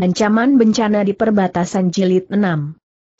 Ancaman bencana di perbatasan jilid 6.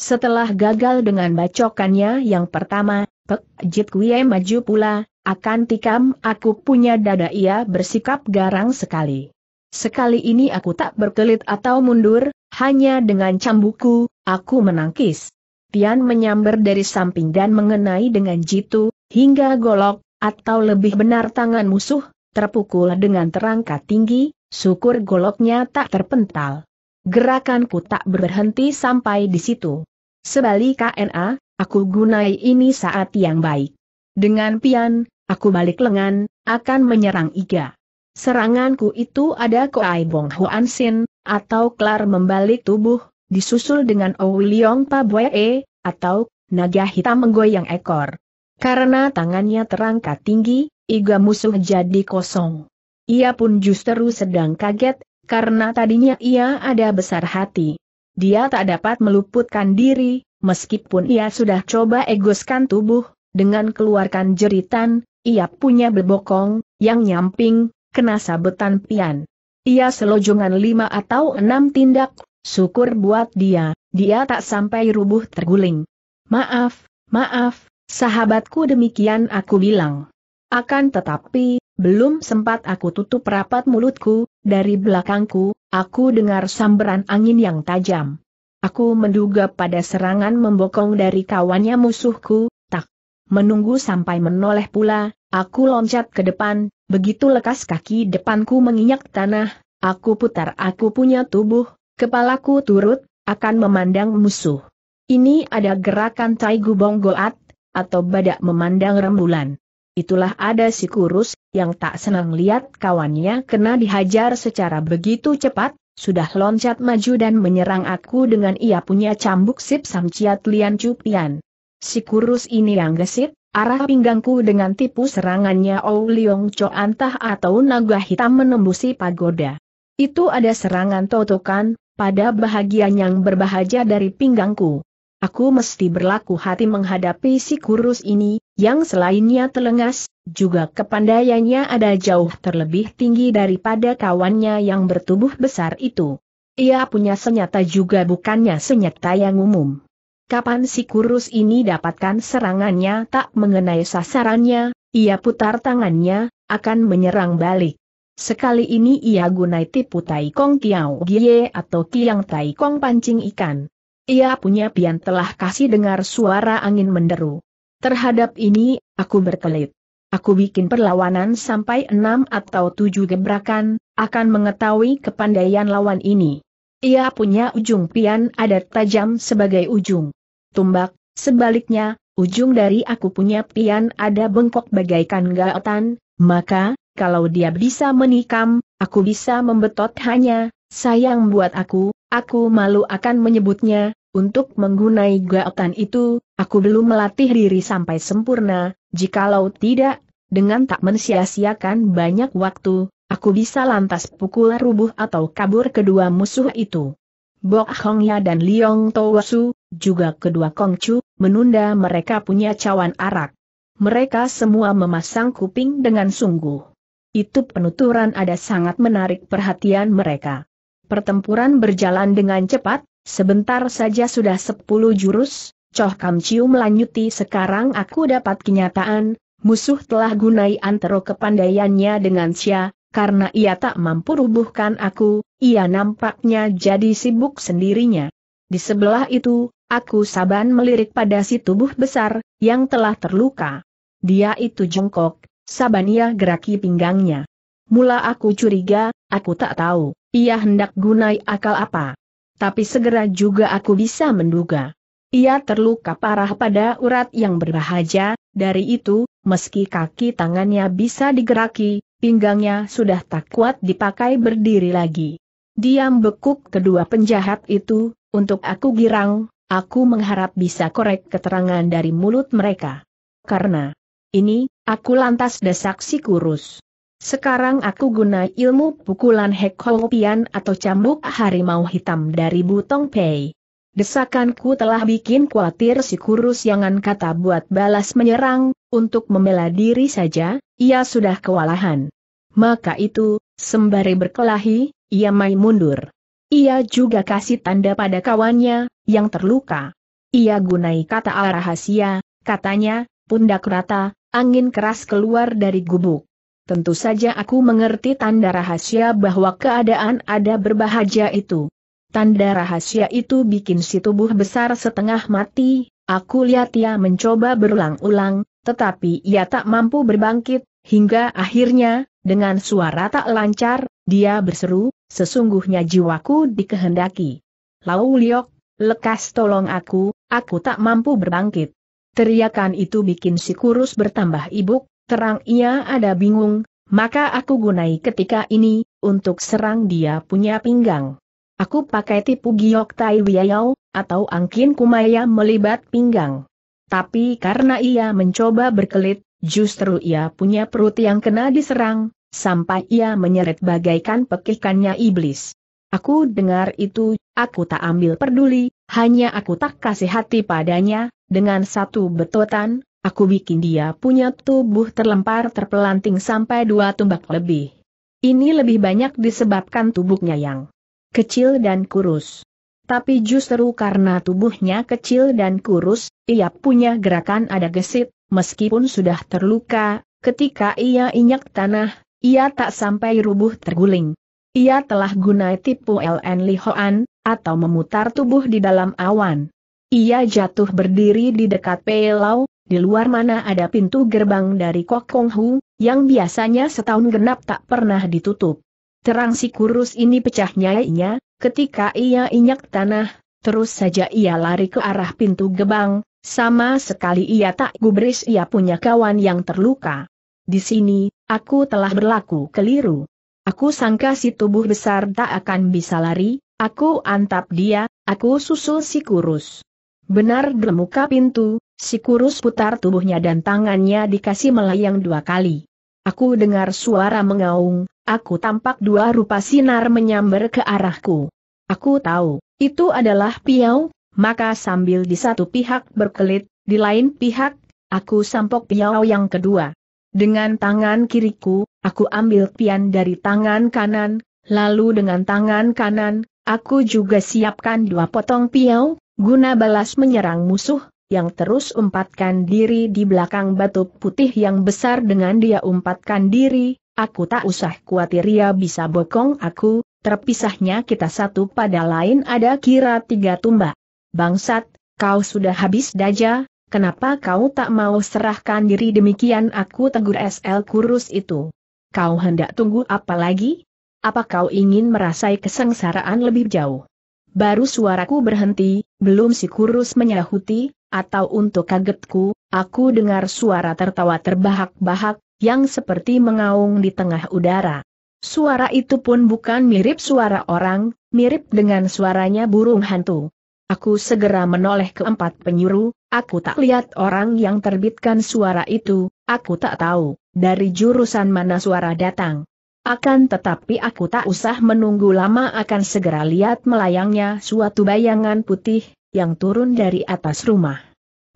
Setelah gagal dengan bacokannya yang pertama, Pek Jit Kwie maju pula, akan tikam aku punya dada ia bersikap garang sekali. Sekali ini aku tak berkelit atau mundur, hanya dengan cambuku, aku menangkis. Tian menyambar dari samping dan mengenai dengan jitu, hingga golok, atau lebih benar tangan musuh, terpukul dengan terangkat tinggi, syukur goloknya tak terpental. Gerakanku tak berhenti sampai di situ. Sebalik KNA, aku gunai ini saat yang baik. Dengan pian, aku balik lengan, akan menyerang Iga. Seranganku itu ada Koai Bong Huan Sin, atau Klar membalik tubuh, disusul dengan Owiliong Pabwee, e, atau naga hitam menggoyang ekor. Karena tangannya terangkat tinggi, Iga musuh jadi kosong. Ia pun justru sedang kaget karena tadinya ia ada besar hati. Dia tak dapat meluputkan diri, meskipun ia sudah coba egoskan tubuh, dengan keluarkan jeritan, ia punya bebokong, yang nyamping, kena sabetan pian. Ia selojongan lima atau enam tindak, syukur buat dia, dia tak sampai rubuh terguling. Maaf, maaf, sahabatku demikian aku bilang. Akan tetapi, belum sempat aku tutup rapat mulutku, dari belakangku, aku dengar samberan angin yang tajam. Aku menduga pada serangan membokong dari kawannya musuhku, tak menunggu sampai menoleh pula, aku loncat ke depan, begitu lekas kaki depanku menginjak tanah, aku putar aku punya tubuh, kepalaku turut, akan memandang musuh. Ini ada gerakan tai gubong goat, atau badak memandang rembulan itulah ada si kurus, yang tak senang lihat kawannya kena dihajar secara begitu cepat, sudah loncat maju dan menyerang aku dengan ia punya cambuk sip samciat lian cupian. Si kurus ini yang gesit, arah pinggangku dengan tipu serangannya Ou Liong Cho antah atau naga hitam menembusi pagoda. Itu ada serangan totokan, pada bahagian yang berbahagia dari pinggangku. Aku mesti berlaku hati menghadapi si kurus ini, yang selainnya telengas, juga kepandaiannya ada jauh terlebih tinggi daripada kawannya yang bertubuh besar itu. Ia punya senyata juga bukannya senyata yang umum. Kapan si kurus ini dapatkan serangannya tak mengenai sasarannya, ia putar tangannya, akan menyerang balik. Sekali ini ia gunai tipu Taikong Tiao Gie atau Tiang Taikong pancing ikan. Ia punya pian telah kasih dengar suara angin menderu. Terhadap ini, aku berkelit. Aku bikin perlawanan sampai enam atau tujuh gebrakan, akan mengetahui kepandaian lawan ini. Ia punya ujung pian ada tajam sebagai ujung tumbak, sebaliknya, ujung dari aku punya pian ada bengkok bagaikan gaotan, maka, kalau dia bisa menikam, aku bisa membetot hanya, sayang buat aku, aku malu akan menyebutnya, untuk menggunai gerakan itu, aku belum melatih diri sampai sempurna, jikalau tidak, dengan tak mensia-siakan banyak waktu, aku bisa lantas pukul rubuh atau kabur kedua musuh itu. Bok Hongya dan Liong Towasu, juga kedua Kongcu, menunda mereka punya cawan arak. Mereka semua memasang kuping dengan sungguh. Itu penuturan ada sangat menarik perhatian mereka. Pertempuran berjalan dengan cepat, Sebentar saja sudah sepuluh jurus, Choh Kam Chiu melanjuti sekarang aku dapat kenyataan, musuh telah gunai antero kepandaiannya dengan Sia, karena ia tak mampu rubuhkan aku, ia nampaknya jadi sibuk sendirinya. Di sebelah itu, aku saban melirik pada si tubuh besar, yang telah terluka. Dia itu jongkok, saban ia geraki pinggangnya. Mula aku curiga, aku tak tahu, ia hendak gunai akal apa tapi segera juga aku bisa menduga. Ia terluka parah pada urat yang berbahaya, dari itu, meski kaki tangannya bisa digeraki, pinggangnya sudah tak kuat dipakai berdiri lagi. Diam bekuk kedua penjahat itu, untuk aku girang, aku mengharap bisa korek keterangan dari mulut mereka. Karena ini, aku lantas desak si kurus. Sekarang aku guna ilmu pukulan Hek atau cambuk harimau hitam dari Butong Pei. Desakanku telah bikin khawatir si kurus yang kata buat balas menyerang, untuk membela diri saja, ia sudah kewalahan. Maka itu, sembari berkelahi, ia main mundur. Ia juga kasih tanda pada kawannya, yang terluka. Ia gunai kata rahasia, katanya, pundak rata, angin keras keluar dari gubuk tentu saja aku mengerti tanda rahasia bahwa keadaan ada berbahagia itu. Tanda rahasia itu bikin si tubuh besar setengah mati, aku lihat ia mencoba berulang-ulang, tetapi ia tak mampu berbangkit, hingga akhirnya, dengan suara tak lancar, dia berseru, sesungguhnya jiwaku dikehendaki. Lau Liok, lekas tolong aku, aku tak mampu berbangkit. Teriakan itu bikin si kurus bertambah ibuk, Terang ia ada bingung, maka aku gunai ketika ini, untuk serang dia punya pinggang. Aku pakai tipu giok tai wiayau, atau angkin kumaya melibat pinggang. Tapi karena ia mencoba berkelit, justru ia punya perut yang kena diserang, sampai ia menyeret bagaikan pekikannya iblis. Aku dengar itu, aku tak ambil peduli, hanya aku tak kasih hati padanya, dengan satu betotan, Aku bikin dia punya tubuh terlempar terpelanting sampai dua tumbak lebih. Ini lebih banyak disebabkan tubuhnya yang kecil dan kurus. Tapi justru karena tubuhnya kecil dan kurus, ia punya gerakan ada gesit, meskipun sudah terluka, ketika ia injak tanah, ia tak sampai rubuh terguling. Ia telah gunai tipu LN Lihoan, atau memutar tubuh di dalam awan. Ia jatuh berdiri di dekat Pelau, di luar mana ada pintu gerbang dari Kok Hu, yang biasanya setahun genap tak pernah ditutup. Terang si kurus ini pecahnya inya, ketika ia injak tanah, terus saja ia lari ke arah pintu gerbang. sama sekali ia tak gubris ia punya kawan yang terluka. Di sini, aku telah berlaku keliru. Aku sangka si tubuh besar tak akan bisa lari, aku antap dia, aku susul si kurus. Benar bermuka pintu, si kurus putar tubuhnya dan tangannya dikasih melayang dua kali. Aku dengar suara mengaung, aku tampak dua rupa sinar menyambar ke arahku. Aku tahu, itu adalah piau, maka sambil di satu pihak berkelit, di lain pihak, aku sampok piau yang kedua. Dengan tangan kiriku, aku ambil pian dari tangan kanan, lalu dengan tangan kanan, aku juga siapkan dua potong piau, Guna balas menyerang musuh, yang terus umpatkan diri di belakang batu putih yang besar dengan dia umpatkan diri, aku tak usah khawatir ia bisa bokong aku, terpisahnya kita satu pada lain ada kira tiga tumbak. Bangsat, kau sudah habis daja, kenapa kau tak mau serahkan diri demikian aku tegur SL kurus itu. Kau hendak tunggu apa lagi? Apa kau ingin merasai kesengsaraan lebih jauh? Baru suaraku berhenti, belum si kurus menyahuti, atau untuk kagetku, aku dengar suara tertawa terbahak-bahak, yang seperti mengaung di tengah udara. Suara itu pun bukan mirip suara orang, mirip dengan suaranya burung hantu. Aku segera menoleh ke empat penyuruh, aku tak lihat orang yang terbitkan suara itu, aku tak tahu, dari jurusan mana suara datang. Akan tetapi aku tak usah menunggu lama akan segera lihat melayangnya suatu bayangan putih, yang turun dari atas rumah.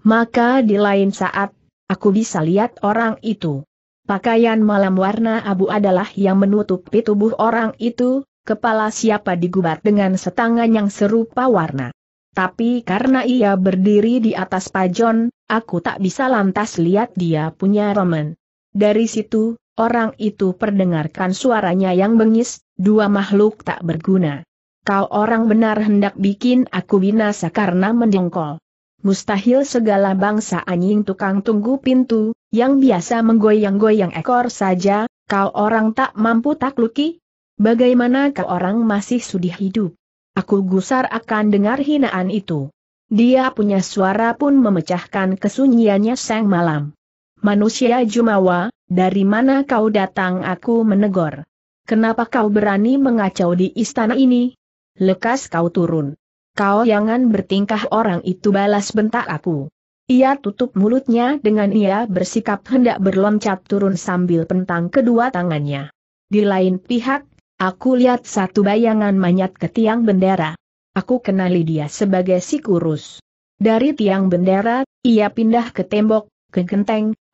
Maka di lain saat, aku bisa lihat orang itu. Pakaian malam warna abu adalah yang menutupi tubuh orang itu, kepala siapa digubat dengan setangan yang serupa warna. Tapi karena ia berdiri di atas pajon, aku tak bisa lantas lihat dia punya roman. Dari situ, Orang itu perdengarkan suaranya yang bengis, dua makhluk tak berguna. Kau orang benar hendak bikin aku binasa karena mendengkol. Mustahil segala bangsa anjing tukang tunggu pintu, yang biasa menggoyang-goyang ekor saja, kau orang tak mampu takluki? Bagaimana kau orang masih sudi hidup? Aku gusar akan dengar hinaan itu. Dia punya suara pun memecahkan kesunyiannya sang malam. Manusia Jumawa, dari mana kau datang aku menegur. Kenapa kau berani mengacau di istana ini? Lekas kau turun. Kau jangan bertingkah orang itu balas bentak aku. Ia tutup mulutnya dengan ia bersikap hendak berloncat turun sambil pentang kedua tangannya. Di lain pihak, aku lihat satu bayangan manyat ke tiang bendera. Aku kenali dia sebagai si kurus. Dari tiang bendera, ia pindah ke tembok, ke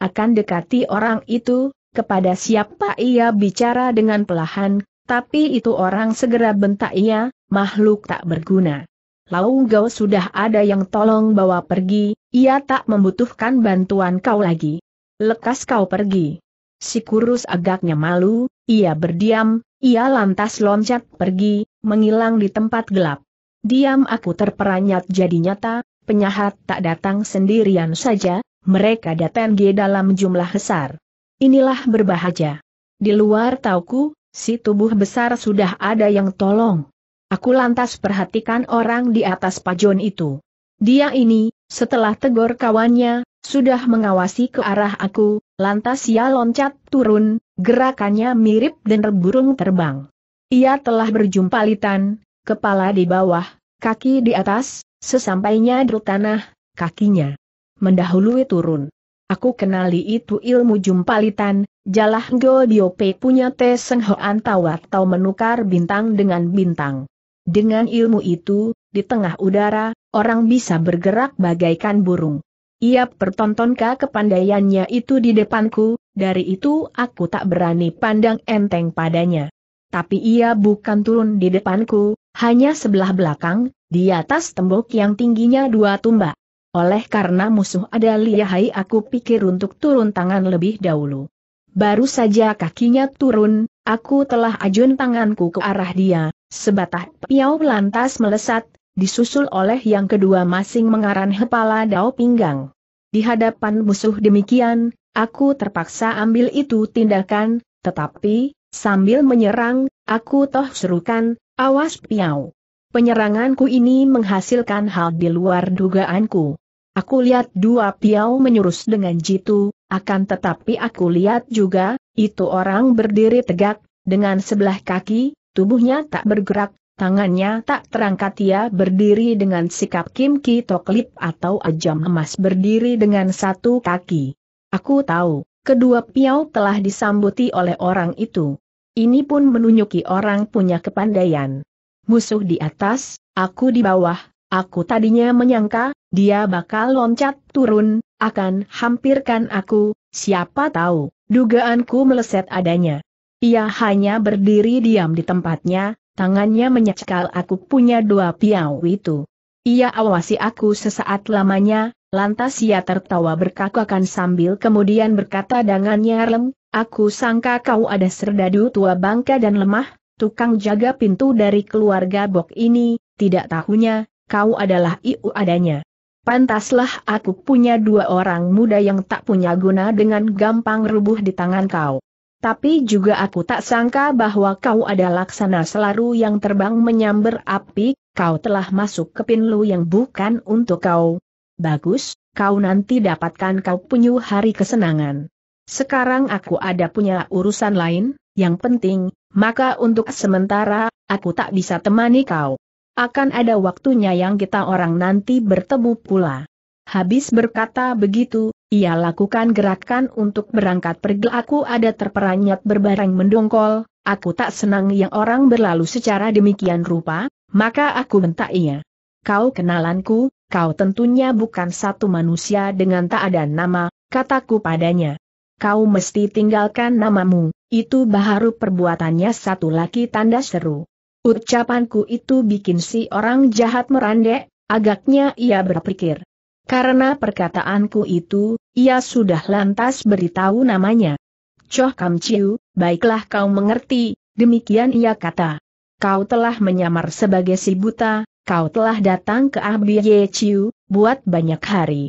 akan dekati orang itu, kepada siapa ia bicara dengan pelahan, tapi itu orang segera bentak ia, makhluk tak berguna. Lau Gao sudah ada yang tolong bawa pergi, ia tak membutuhkan bantuan kau lagi. Lekas kau pergi. Si kurus agaknya malu, ia berdiam, ia lantas loncat pergi, menghilang di tempat gelap. Diam aku terperanyat jadi nyata, penyahat tak datang sendirian saja, mereka datangi dalam jumlah besar. Inilah berbahagia. Di luar tauku, si tubuh besar sudah ada yang tolong. Aku lantas perhatikan orang di atas pajon itu. Dia ini, setelah tegur kawannya, sudah mengawasi ke arah aku, lantas ia loncat turun, gerakannya mirip dan burung terbang. Ia telah berjumpa litan, kepala di bawah, kaki di atas, sesampainya di tanah, kakinya mendahului turun. Aku kenali itu ilmu jumpalitan, jalah Go Diope punya Te Seng Hoan Tau atau menukar bintang dengan bintang. Dengan ilmu itu, di tengah udara, orang bisa bergerak bagaikan burung. Ia pertontonka kepandaiannya itu di depanku, dari itu aku tak berani pandang enteng padanya. Tapi ia bukan turun di depanku, hanya sebelah belakang, di atas tembok yang tingginya dua tumbak. Oleh karena musuh ada lihai aku pikir untuk turun tangan lebih dahulu. Baru saja kakinya turun, aku telah ajun tanganku ke arah dia, sebatah piau lantas melesat, disusul oleh yang kedua masing mengaran kepala dao pinggang. Di hadapan musuh demikian, aku terpaksa ambil itu tindakan, tetapi, sambil menyerang, aku toh serukan, awas piau. Penyeranganku ini menghasilkan hal di luar dugaanku. Aku lihat dua piau menyurus dengan jitu, akan tetapi aku lihat juga, itu orang berdiri tegak, dengan sebelah kaki, tubuhnya tak bergerak, tangannya tak terangkat ia berdiri dengan sikap Kim Ki Toklip atau ajam emas berdiri dengan satu kaki. Aku tahu, kedua piau telah disambuti oleh orang itu. Ini pun menunjuki orang punya kepandaian. Musuh di atas, aku di bawah, aku tadinya menyangka, dia bakal loncat turun, akan hampirkan aku, siapa tahu, dugaanku meleset adanya. Ia hanya berdiri diam di tempatnya, tangannya menyekal aku punya dua piau itu. Ia awasi aku sesaat lamanya, lantas ia tertawa berkakakan sambil kemudian berkata dengan nyarem, aku sangka kau ada serdadu tua bangka dan lemah, tukang jaga pintu dari keluarga Bok ini, tidak tahunya, kau adalah iu adanya. Pantaslah aku punya dua orang muda yang tak punya guna dengan gampang rubuh di tangan kau. Tapi juga aku tak sangka bahwa kau ada laksana selaru yang terbang menyambar api, kau telah masuk ke pinlu yang bukan untuk kau. Bagus, kau nanti dapatkan kau punya hari kesenangan. Sekarang aku ada punya urusan lain, yang penting, maka untuk sementara, aku tak bisa temani kau akan ada waktunya yang kita orang nanti bertemu pula. Habis berkata begitu, ia lakukan gerakan untuk berangkat pergi aku ada terperanjat berbareng mendongkol, aku tak senang yang orang berlalu secara demikian rupa, maka aku bentak ia. Kau kenalanku, kau tentunya bukan satu manusia dengan tak ada nama, kataku padanya. Kau mesti tinggalkan namamu, itu baharu perbuatannya satu laki tanda seru. Ucapanku itu bikin si orang jahat merandek, agaknya ia berpikir. Karena perkataanku itu, ia sudah lantas beritahu namanya. Choh Kam Chiu, baiklah kau mengerti, demikian ia kata. Kau telah menyamar sebagai si buta, kau telah datang ke Ye ah Chiu, buat banyak hari.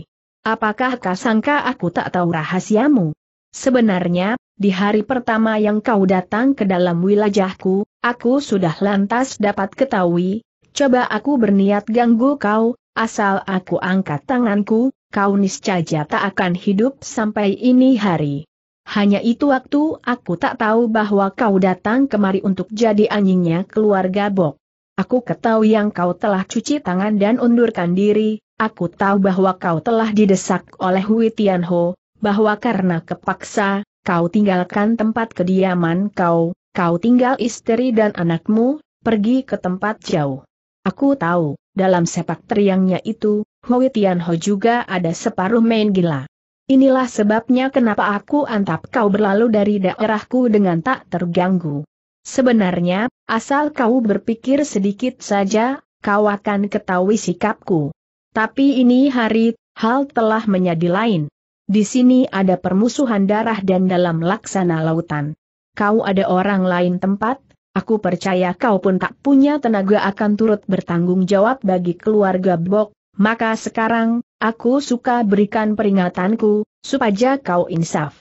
Apakah kau sangka aku tak tahu rahasiamu? Sebenarnya, di hari pertama yang kau datang ke dalam wilayahku, aku sudah lantas dapat ketahui, coba aku berniat ganggu kau, asal aku angkat tanganku, kau niscaya tak akan hidup sampai ini hari. Hanya itu waktu aku tak tahu bahwa kau datang kemari untuk jadi anjingnya keluarga Bok. Aku ketahui yang kau telah cuci tangan dan undurkan diri, aku tahu bahwa kau telah didesak oleh Hui Tianho, bahwa karena kepaksa, kau tinggalkan tempat kediaman kau, kau tinggal istri dan anakmu, pergi ke tempat jauh. Aku tahu, dalam sepak teriangnya itu, Hui Tianho juga ada separuh main gila. Inilah sebabnya kenapa aku antap kau berlalu dari daerahku dengan tak terganggu. Sebenarnya, asal kau berpikir sedikit saja, kau akan ketahui sikapku. Tapi ini hari, hal telah menjadi lain. Di sini ada permusuhan darah dan dalam laksana lautan. Kau ada orang lain tempat, aku percaya kau pun tak punya tenaga akan turut bertanggung jawab bagi keluarga Bok, maka sekarang, aku suka berikan peringatanku, supaya kau insaf.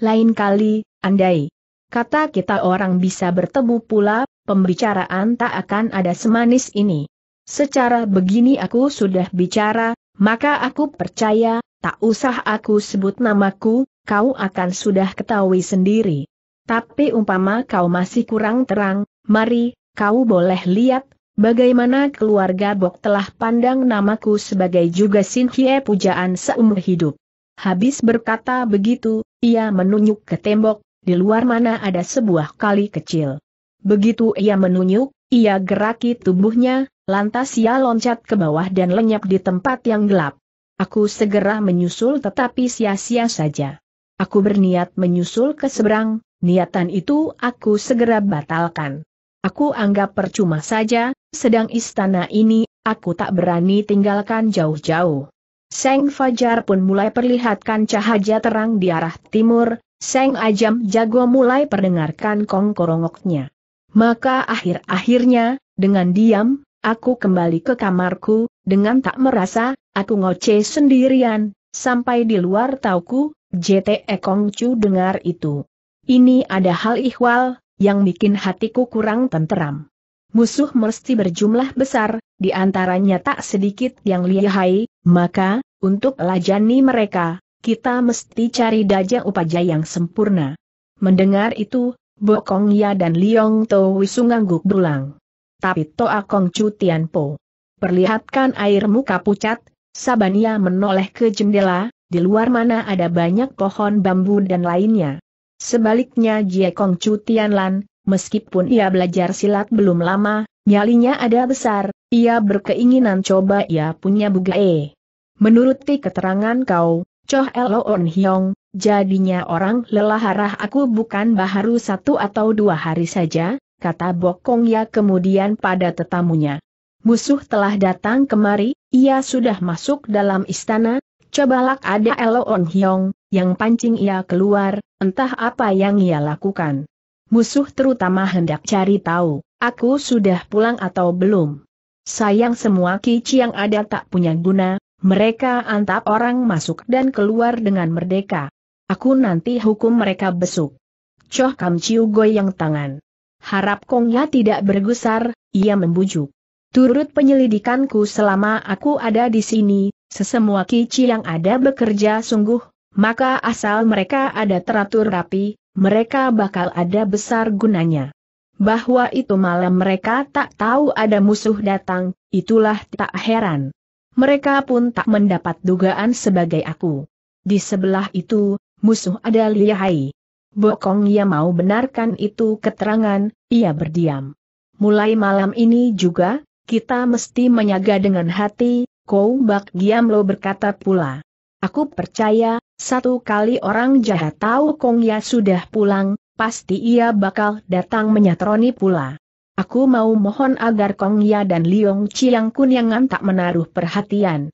Lain kali, andai. Kata kita orang bisa bertemu pula, pembicaraan tak akan ada semanis ini. Secara begini aku sudah bicara, maka aku percaya, tak usah aku sebut namaku, kau akan sudah ketahui sendiri. Tapi umpama kau masih kurang terang, mari, kau boleh lihat, bagaimana keluarga Bok telah pandang namaku sebagai juga Sinhie pujaan seumur hidup. Habis berkata begitu, ia menunjuk ke tembok, di luar mana ada sebuah kali kecil. Begitu ia menunjuk, ia geraki tubuhnya, lantas ia loncat ke bawah dan lenyap di tempat yang gelap. Aku segera menyusul tetapi sia-sia saja. Aku berniat menyusul ke seberang, niatan itu aku segera batalkan. Aku anggap percuma saja, sedang istana ini, aku tak berani tinggalkan jauh-jauh. Seng Fajar pun mulai perlihatkan cahaya terang di arah timur, Seng Ajam Jago mulai perdengarkan kongkorongoknya. Maka akhir-akhirnya, dengan diam, aku kembali ke kamarku, dengan tak merasa, Aku ngoceh sendirian, sampai di luar tauku, JT Kong Chu dengar itu. Ini ada hal ihwal, yang bikin hatiku kurang tenteram. Musuh mesti berjumlah besar, di antaranya tak sedikit yang lihai, maka, untuk lajani mereka, kita mesti cari daja upaja yang sempurna. Mendengar itu, Bokong Ya dan Liong To Wisu ngangguk dulang. Tapi Toa Kong Chu Tian Po. Perlihatkan air muka pucat, Sabania menoleh ke jendela, di luar mana ada banyak pohon bambu dan lainnya. Sebaliknya Jie Kong Chu Tianlan, meskipun ia belajar silat belum lama, nyalinya ada besar, ia berkeinginan coba ia punya bugae. Menuruti keterangan kau, Choh On Hyong, jadinya orang lelaharah aku bukan baharu satu atau dua hari saja, kata Bokong Ya kemudian pada tetamunya musuh telah datang kemari, ia sudah masuk dalam istana, cobalah ada On Hyong, yang pancing ia keluar, entah apa yang ia lakukan. Musuh terutama hendak cari tahu, aku sudah pulang atau belum. Sayang semua kici yang ada tak punya guna, mereka antap orang masuk dan keluar dengan merdeka. Aku nanti hukum mereka besuk. Choh Kam Chiu goyang tangan. Harap Kongnya tidak bergusar, ia membujuk. Turut penyelidikanku selama aku ada di sini, sesemua kici yang ada bekerja sungguh, maka asal mereka ada teratur rapi, mereka bakal ada besar gunanya. Bahwa itu malam mereka tak tahu ada musuh datang, itulah tak heran. Mereka pun tak mendapat dugaan sebagai aku. Di sebelah itu, musuh ada lihai. Bokong ia mau benarkan itu keterangan, ia berdiam. Mulai malam ini juga, kita mesti menyaga dengan hati, Kou Bak Giamlo berkata pula. Aku percaya, satu kali orang jahat tahu Kong Ya sudah pulang, pasti ia bakal datang menyatroni pula. Aku mau mohon agar Kong Ya dan Liong Chiang Kunyangan tak menaruh perhatian.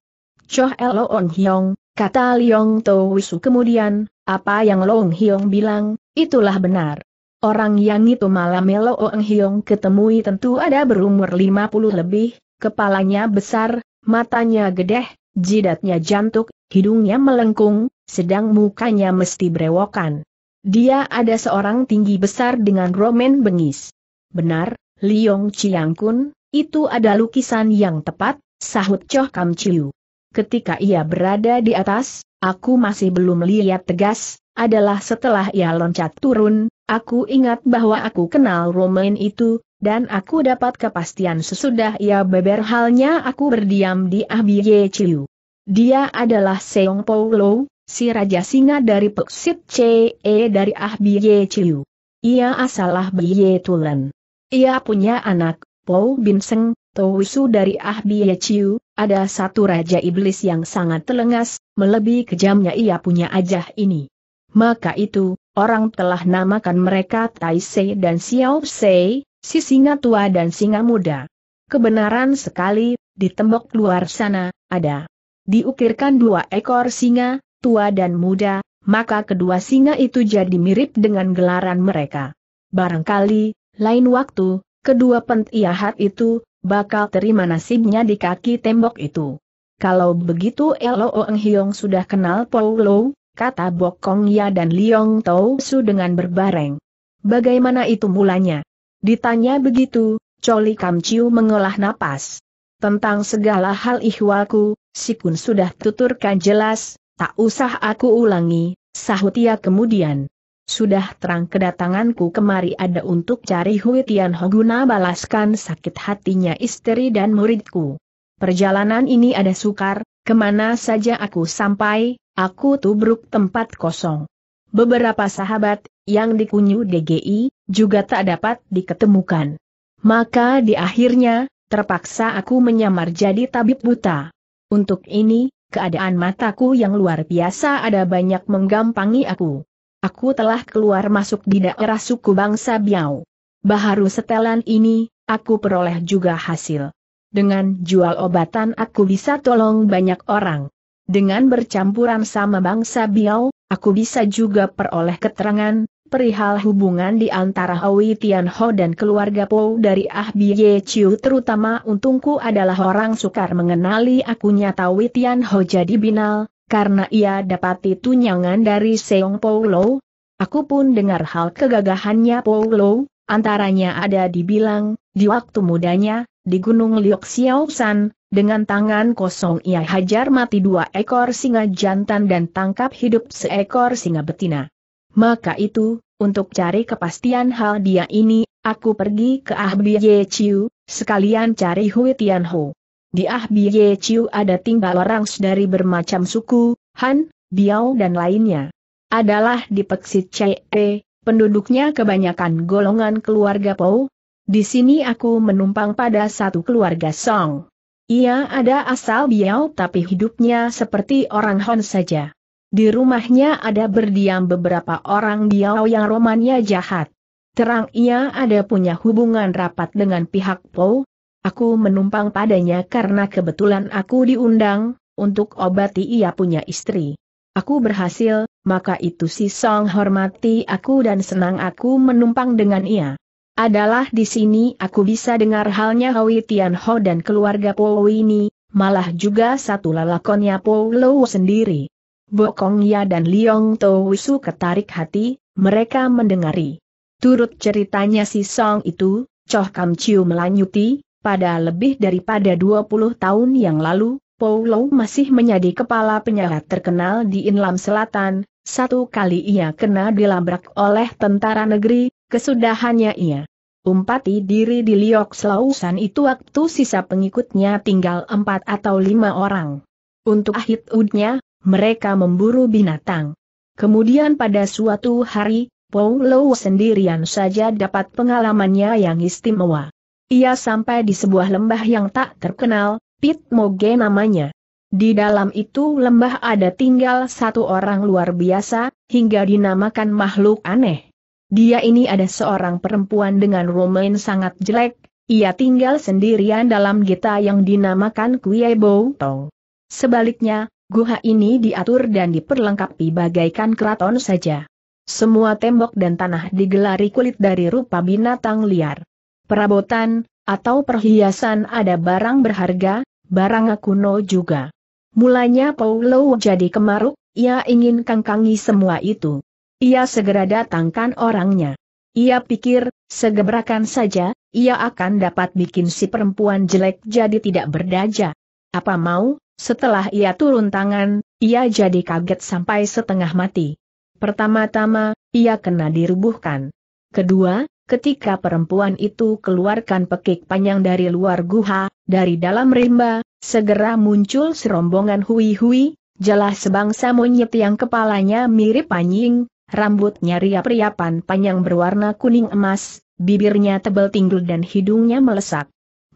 Choh on Hyong, kata Liong To Wisu kemudian, apa yang Long Hyong bilang, itulah benar. Orang yang itu malam Melo Oeng Hiong ketemui tentu ada berumur 50 lebih, kepalanya besar, matanya gedeh, jidatnya jantuk, hidungnya melengkung, sedang mukanya mesti berewokan. Dia ada seorang tinggi besar dengan romen bengis. Benar, Liong Kun, itu ada lukisan yang tepat, sahut Choh Kam Chiu. Ketika ia berada di atas, aku masih belum lihat tegas, adalah setelah ia loncat turun, aku ingat bahwa aku kenal Romain itu, dan aku dapat kepastian sesudah ia beber halnya aku berdiam di Abiye Chiu. Dia adalah Seong Paulo, si Raja Singa dari Peksit CE dari Ahbiye Chiu. Ia asalah Biye Tulen. Ia punya anak, Pau Binseng, Towisu dari Ahbiye Chiu, ada satu Raja Iblis yang sangat telengas, melebihi kejamnya ia punya ajah ini. Maka itu, orang telah namakan mereka Tai Se dan Xiao Se, si singa tua dan singa muda. Kebenaran sekali, di tembok luar sana, ada. Diukirkan dua ekor singa, tua dan muda, maka kedua singa itu jadi mirip dengan gelaran mereka. Barangkali, lain waktu, kedua pentiahat itu, bakal terima nasibnya di kaki tembok itu. Kalau begitu Elo Ong Hiong sudah kenal Paulo, kata Bokong Ya dan Liong Tau Su dengan berbareng. Bagaimana itu mulanya? Ditanya begitu, Choli Kam Chiu mengolah napas. Tentang segala hal ihwaku, Sikun sudah tuturkan jelas, tak usah aku ulangi, sahut ia kemudian. Sudah terang kedatanganku kemari ada untuk cari Hui Tian Ho balaskan sakit hatinya istri dan muridku. Perjalanan ini ada sukar, kemana saja aku sampai, Aku tubruk tempat kosong. Beberapa sahabat, yang dikunyu DGI, juga tak dapat diketemukan. Maka di akhirnya, terpaksa aku menyamar jadi tabib buta. Untuk ini, keadaan mataku yang luar biasa ada banyak menggampangi aku. Aku telah keluar masuk di daerah suku bangsa Biau. Baharu setelan ini, aku peroleh juga hasil. Dengan jual obatan aku bisa tolong banyak orang dengan bercampuran sama bangsa Biao, aku bisa juga peroleh keterangan, perihal hubungan di antara Hoi Tianho dan keluarga Po dari Ah Biye Chiu terutama untungku adalah orang sukar mengenali akunya Tawi Ho jadi binal, karena ia dapati tunyangan dari Seong Po Lo. Aku pun dengar hal kegagahannya Po Lo, antaranya ada dibilang, di waktu mudanya, di Gunung Liok Xiaosan, dengan tangan kosong ia hajar mati dua ekor singa jantan dan tangkap hidup seekor singa betina. Maka itu, untuk cari kepastian hal dia ini, aku pergi ke Ah Biye Chiu, sekalian cari Hui Tian Ho. Di Ah Biye Chiu ada tinggal orang dari bermacam suku, Han, Biao dan lainnya. Adalah di Peksit Chee, penduduknya kebanyakan golongan keluarga Pou, di sini aku menumpang pada satu keluarga Song. Ia ada asal Biau tapi hidupnya seperti orang Hon saja. Di rumahnya ada berdiam beberapa orang Biau yang romannya jahat. Terang ia ada punya hubungan rapat dengan pihak Po. Aku menumpang padanya karena kebetulan aku diundang, untuk obati ia punya istri. Aku berhasil, maka itu si Song hormati aku dan senang aku menumpang dengan ia. Adalah di sini aku bisa dengar halnya Hoi Tianho dan keluarga Polo ini, malah juga satu Po Polo sendiri. Bokong Ya dan Liong Wisu ketarik hati, mereka mendengari. Turut ceritanya si Song itu, Choh Kam Chiu melanjuti, pada lebih daripada 20 tahun yang lalu, Paulo masih menjadi kepala penyahat terkenal di Inlam Selatan, satu kali ia kena dilabrak oleh tentara negeri, Kesudahannya ia umpati diri di Liok Selausan itu waktu sisa pengikutnya tinggal empat atau lima orang. Untuk ahit udnya, mereka memburu binatang. Kemudian pada suatu hari, Paulo sendirian saja dapat pengalamannya yang istimewa. Ia sampai di sebuah lembah yang tak terkenal, Pit Moge namanya. Di dalam itu lembah ada tinggal satu orang luar biasa, hingga dinamakan makhluk aneh. Dia ini ada seorang perempuan dengan romain sangat jelek, ia tinggal sendirian dalam gita yang dinamakan Kuei Tong. Sebaliknya, guha ini diatur dan diperlengkapi bagaikan keraton saja. Semua tembok dan tanah digelari kulit dari rupa binatang liar. Perabotan, atau perhiasan ada barang berharga, barang kuno juga. Mulanya Paulo jadi kemaruk, ia ingin kangkangi semua itu. Ia segera datangkan orangnya. Ia pikir, segebrakan saja, ia akan dapat bikin si perempuan jelek jadi tidak berdaja. Apa mau, setelah ia turun tangan, ia jadi kaget sampai setengah mati. Pertama-tama, ia kena dirubuhkan. Kedua, ketika perempuan itu keluarkan pekik panjang dari luar guha, dari dalam rimba, segera muncul serombongan hui-hui, jelas sebangsa monyet yang kepalanya mirip anjing, rambutnya riap-riapan panjang berwarna kuning emas, bibirnya tebal tinggul dan hidungnya melesak.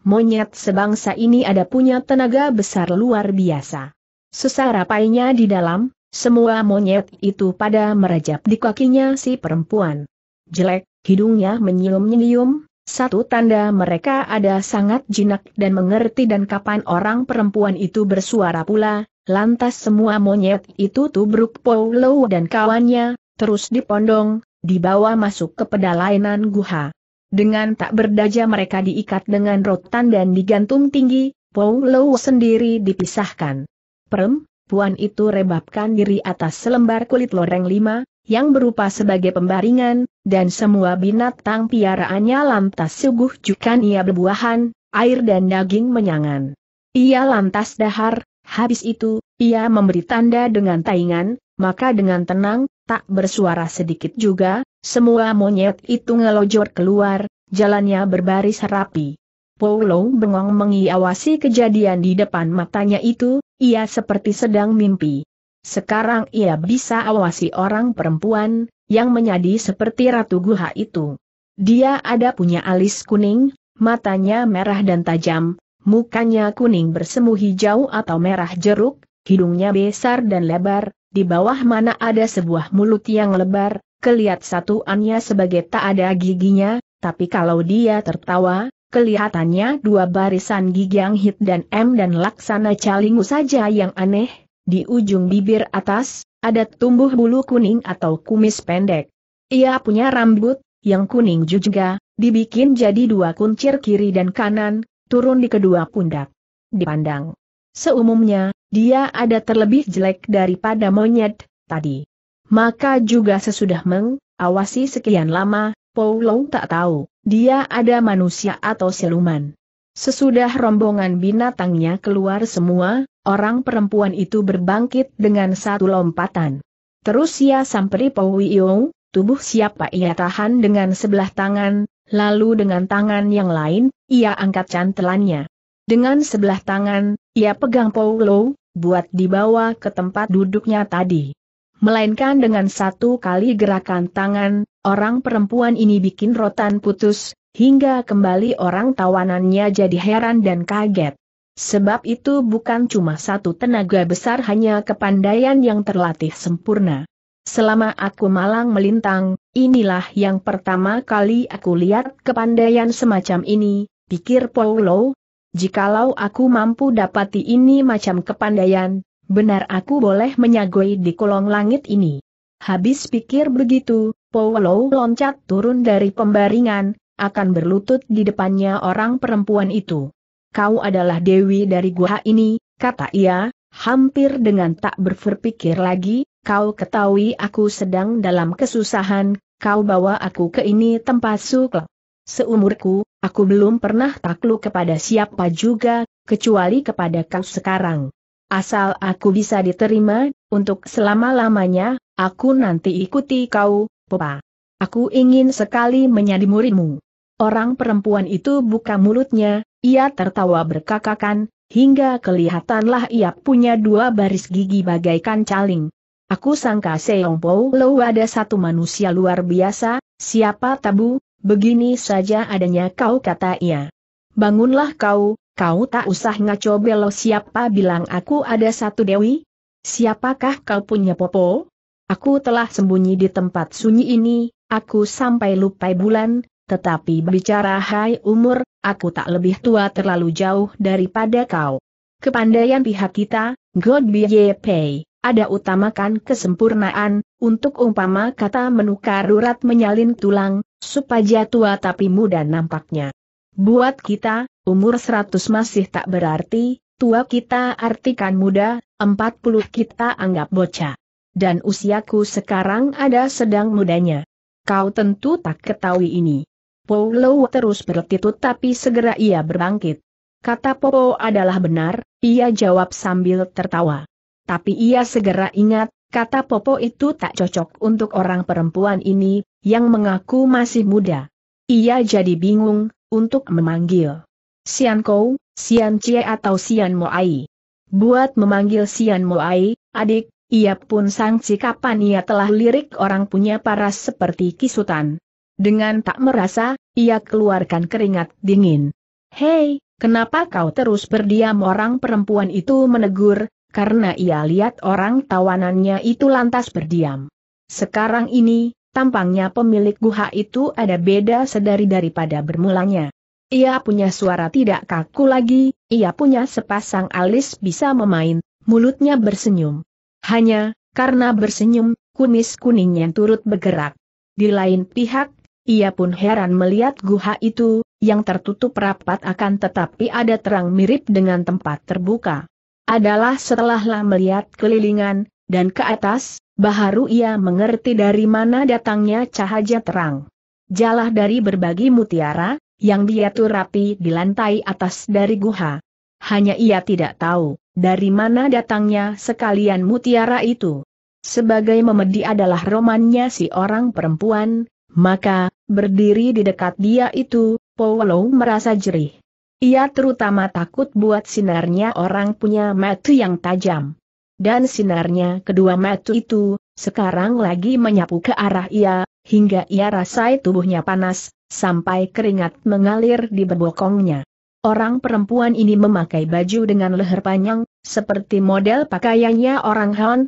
Monyet sebangsa ini ada punya tenaga besar luar biasa. Sesarapainya di dalam, semua monyet itu pada merajap di kakinya si perempuan. Jelek, hidungnya menyium-nyium, satu tanda mereka ada sangat jinak dan mengerti dan kapan orang perempuan itu bersuara pula, Lantas semua monyet itu tubruk Paulo dan kawannya, terus dipondong, dibawa masuk ke pedalainan guha. Dengan tak berdaja mereka diikat dengan rotan dan digantung tinggi, Pou Lou sendiri dipisahkan. Perem, puan itu rebabkan diri atas selembar kulit loreng lima, yang berupa sebagai pembaringan, dan semua binatang piaraannya lantas suguh jukan ia berbuahan, air dan daging menyangan. Ia lantas dahar, habis itu, ia memberi tanda dengan taingan, maka dengan tenang, tak bersuara sedikit juga, semua monyet itu ngelojor keluar, jalannya berbaris rapi. Paulo bengong mengiawasi kejadian di depan matanya itu, ia seperti sedang mimpi. Sekarang ia bisa awasi orang perempuan, yang menyadi seperti Ratu Guha itu. Dia ada punya alis kuning, matanya merah dan tajam, mukanya kuning bersemu hijau atau merah jeruk, hidungnya besar dan lebar, di bawah mana ada sebuah mulut yang lebar, kelihat satuannya sebagai tak ada giginya, tapi kalau dia tertawa, kelihatannya dua barisan gigi yang hit dan M dan laksana calingu saja yang aneh, di ujung bibir atas, ada tumbuh bulu kuning atau kumis pendek. Ia punya rambut, yang kuning juga, dibikin jadi dua kuncir kiri dan kanan, turun di kedua pundak. Dipandang. Seumumnya, dia ada terlebih jelek daripada monyet, tadi. Maka juga sesudah mengawasi sekian lama, Long tak tahu, dia ada manusia atau siluman. Sesudah rombongan binatangnya keluar semua, orang perempuan itu berbangkit dengan satu lompatan. Terus ia samperi Powio, tubuh siapa ia tahan dengan sebelah tangan, lalu dengan tangan yang lain, ia angkat cantelannya. Dengan sebelah tangan, ia pegang Paulo, buat dibawa ke tempat duduknya tadi. Melainkan dengan satu kali gerakan tangan, orang perempuan ini bikin rotan putus, hingga kembali orang tawanannya jadi heran dan kaget. Sebab itu bukan cuma satu tenaga besar hanya kepandaian yang terlatih sempurna. Selama aku malang melintang, inilah yang pertama kali aku lihat kepandaian semacam ini, pikir Paulo, jikalau aku mampu dapati ini macam kepandaian, benar aku boleh menyagoi di kolong langit ini. Habis pikir begitu, Powelo loncat turun dari pembaringan, akan berlutut di depannya orang perempuan itu. Kau adalah dewi dari gua ini, kata ia, hampir dengan tak berpikir lagi, kau ketahui aku sedang dalam kesusahan, kau bawa aku ke ini tempat sukl. Seumurku, Aku belum pernah takluk kepada siapa juga, kecuali kepada kau sekarang. Asal aku bisa diterima, untuk selama-lamanya, aku nanti ikuti kau, Papa. Aku ingin sekali menjadi muridmu. Orang perempuan itu buka mulutnya, ia tertawa berkakakan, hingga kelihatanlah ia punya dua baris gigi bagaikan caling. Aku sangka Seong Po Lo ada satu manusia luar biasa, siapa tabu, Begini saja adanya kau kata ia. Bangunlah kau, kau tak usah ngaco belo siapa bilang aku ada satu dewi? Siapakah kau punya popo? Aku telah sembunyi di tempat sunyi ini, aku sampai lupai bulan, tetapi berbicara hai umur, aku tak lebih tua terlalu jauh daripada kau. Kepandaian pihak kita, God be ye pay, ada utamakan kesempurnaan, untuk umpama kata menukar urat menyalin tulang, Supaya tua tapi muda nampaknya. Buat kita, umur 100 masih tak berarti, tua kita artikan muda, empat puluh kita anggap bocah. Dan usiaku sekarang ada sedang mudanya. Kau tentu tak ketahui ini. Paulo terus bertitut tapi segera ia berbangkit. Kata Popo adalah benar, ia jawab sambil tertawa. Tapi ia segera ingat, Kata Popo itu tak cocok untuk orang perempuan ini, yang mengaku masih muda. Ia jadi bingung, untuk memanggil. Sian Kou, Sian Cie atau Sian Moai. Buat memanggil Sian Moai, adik, ia pun sangsi kapan ia telah lirik orang punya paras seperti kisutan. Dengan tak merasa, ia keluarkan keringat dingin. Hei, kenapa kau terus berdiam orang perempuan itu menegur, karena ia lihat orang tawanannya itu lantas berdiam. Sekarang ini, tampangnya pemilik guha itu ada beda sedari daripada bermulanya. Ia punya suara tidak kaku lagi, ia punya sepasang alis bisa memain, mulutnya bersenyum. Hanya, karena bersenyum, kumis kuningnya turut bergerak. Di lain pihak, ia pun heran melihat guha itu, yang tertutup rapat akan tetapi ada terang mirip dengan tempat terbuka adalah setelahlah melihat kelilingan, dan ke atas, baharu ia mengerti dari mana datangnya cahaya terang. Jalah dari berbagai mutiara, yang diatur rapi di lantai atas dari guha. Hanya ia tidak tahu, dari mana datangnya sekalian mutiara itu. Sebagai memedi adalah romannya si orang perempuan, maka, berdiri di dekat dia itu, Powelow merasa jerih. Ia terutama takut buat sinarnya orang punya metu yang tajam. Dan sinarnya kedua metu itu, sekarang lagi menyapu ke arah ia, hingga ia rasai tubuhnya panas, sampai keringat mengalir di berbokongnya. Orang perempuan ini memakai baju dengan leher panjang, seperti model pakaiannya orang Han.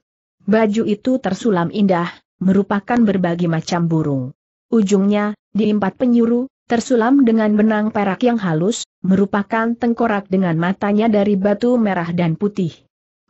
Baju itu tersulam indah, merupakan berbagai macam burung. Ujungnya, di empat penyuru, tersulam dengan benang perak yang halus, merupakan tengkorak dengan matanya dari batu merah dan putih.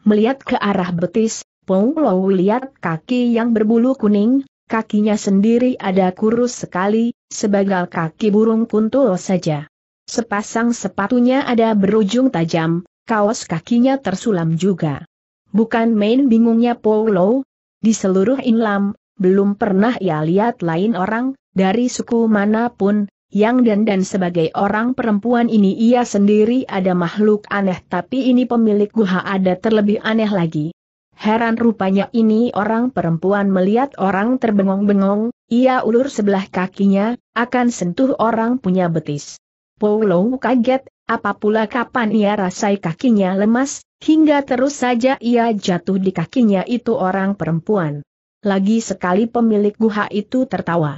Melihat ke arah betis, Pong Lou lihat kaki yang berbulu kuning, kakinya sendiri ada kurus sekali, sebagal kaki burung kuntul saja. Sepasang sepatunya ada berujung tajam, kaos kakinya tersulam juga. Bukan main bingungnya Polo. di seluruh Inlam, belum pernah ia lihat lain orang, dari suku manapun, yang dan dan sebagai orang perempuan ini ia sendiri ada makhluk aneh tapi ini pemilik guha ada terlebih aneh lagi. Heran rupanya ini orang perempuan melihat orang terbengong-bengong, ia ulur sebelah kakinya, akan sentuh orang punya betis. Paulo kaget, apa pula kapan ia rasai kakinya lemas, hingga terus saja ia jatuh di kakinya itu orang perempuan. Lagi sekali pemilik guha itu tertawa.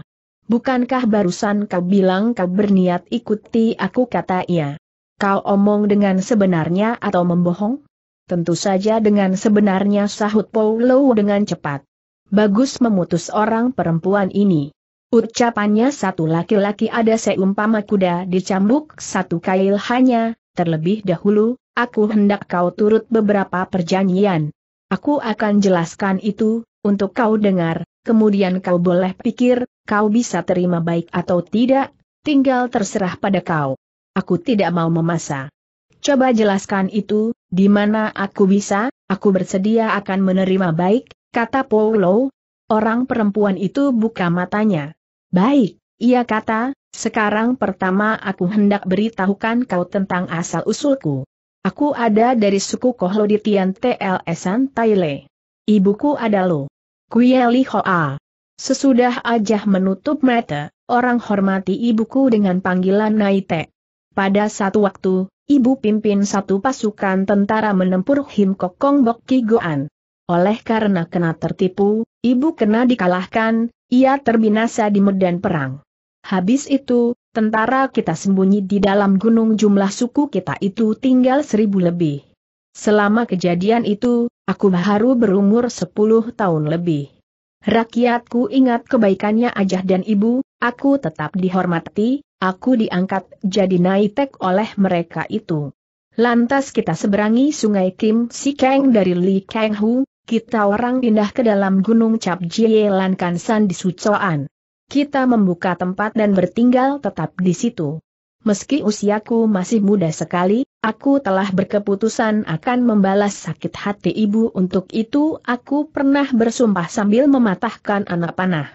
Bukankah barusan kau bilang kau berniat ikuti aku kata ia. Kau omong dengan sebenarnya atau membohong? Tentu saja dengan sebenarnya sahut Paulo dengan cepat. Bagus memutus orang perempuan ini. Ucapannya satu laki-laki ada seumpama kuda dicambuk satu kail hanya, terlebih dahulu, aku hendak kau turut beberapa perjanjian. Aku akan jelaskan itu, untuk kau dengar, kemudian kau boleh pikir, kau bisa terima baik atau tidak, tinggal terserah pada kau. Aku tidak mau memaksa. Coba jelaskan itu, di mana aku bisa, aku bersedia akan menerima baik, kata Paulo. Orang perempuan itu buka matanya. Baik, ia kata, sekarang pertama aku hendak beritahukan kau tentang asal-usulku. Aku ada dari suku Kohlo di Tian TLS Taile. Ibuku adalah Li Hoa. Sesudah Ajah menutup mata, orang hormati ibuku dengan panggilan Naite. Pada satu waktu, ibu pimpin satu pasukan tentara menempur Him Kokong Bok Kigoan. Oleh karena kena tertipu, ibu kena dikalahkan, ia terbinasa di medan perang. Habis itu, tentara kita sembunyi di dalam gunung jumlah suku kita itu tinggal seribu lebih. Selama kejadian itu, aku baru berumur 10 tahun lebih. Rakyatku ingat kebaikannya Ajah dan Ibu, aku tetap dihormati, aku diangkat jadi naitek oleh mereka itu. Lantas kita seberangi sungai Kim Kang dari Li Kang Hu, kita orang pindah ke dalam gunung Cap Jie Lan Kansan di Sucoan. Kita membuka tempat dan bertinggal tetap di situ meski usiaku masih muda sekali, aku telah berkeputusan akan membalas sakit hati ibu untuk itu aku pernah bersumpah sambil mematahkan anak panah.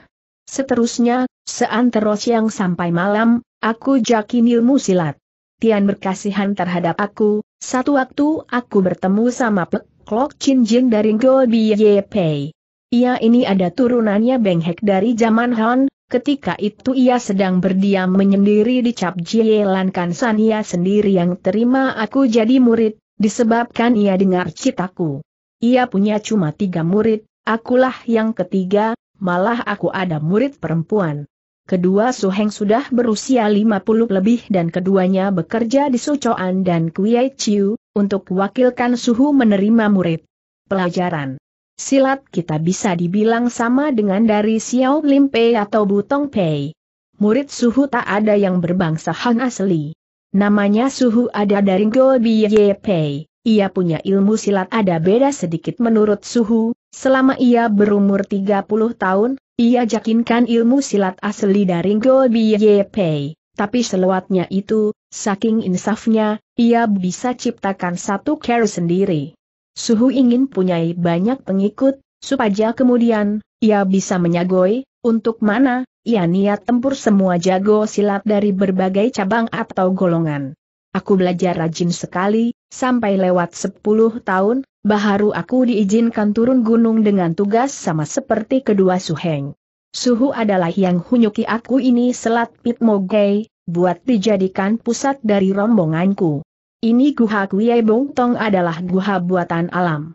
Seterusnya, seantero siang sampai malam, aku jakin ilmu silat. Tian berkasihan terhadap aku, satu waktu aku bertemu sama Pek Klok Chin Jing dari Go Biye Pei. Ia ini ada turunannya benghek dari zaman Han, Ketika itu ia sedang berdiam menyendiri di Cap Jielan Kansan ia sendiri yang terima aku jadi murid, disebabkan ia dengar citaku. Ia punya cuma tiga murid, akulah yang ketiga, malah aku ada murid perempuan. Kedua Suheng sudah berusia lima puluh lebih dan keduanya bekerja di Sucoan dan Kuei Chiu, untuk wakilkan Suhu menerima murid. Pelajaran Silat kita bisa dibilang sama dengan dari Xiao Lim Pei atau Butong Pei. Murid suhu tak ada yang berbangsa Han asli. Namanya suhu ada dari Go Biye Pei. Ia punya ilmu silat ada beda sedikit menurut Suhu, selama ia berumur 30 tahun, ia yakinkan ilmu silat asli dari Go Biye Pei. Tapi selewatnya itu, saking insafnya, ia bisa ciptakan satu care sendiri. Suhu ingin punyai banyak pengikut, supaya kemudian, ia bisa menyagoi, untuk mana, ia niat tempur semua jago silat dari berbagai cabang atau golongan. Aku belajar rajin sekali, sampai lewat 10 tahun, baharu aku diizinkan turun gunung dengan tugas sama seperti kedua suheng. Suhu adalah yang hunyuki aku ini selat Pitmogei, buat dijadikan pusat dari rombonganku. Ini Guha Kuie Bongtong adalah guha buatan alam.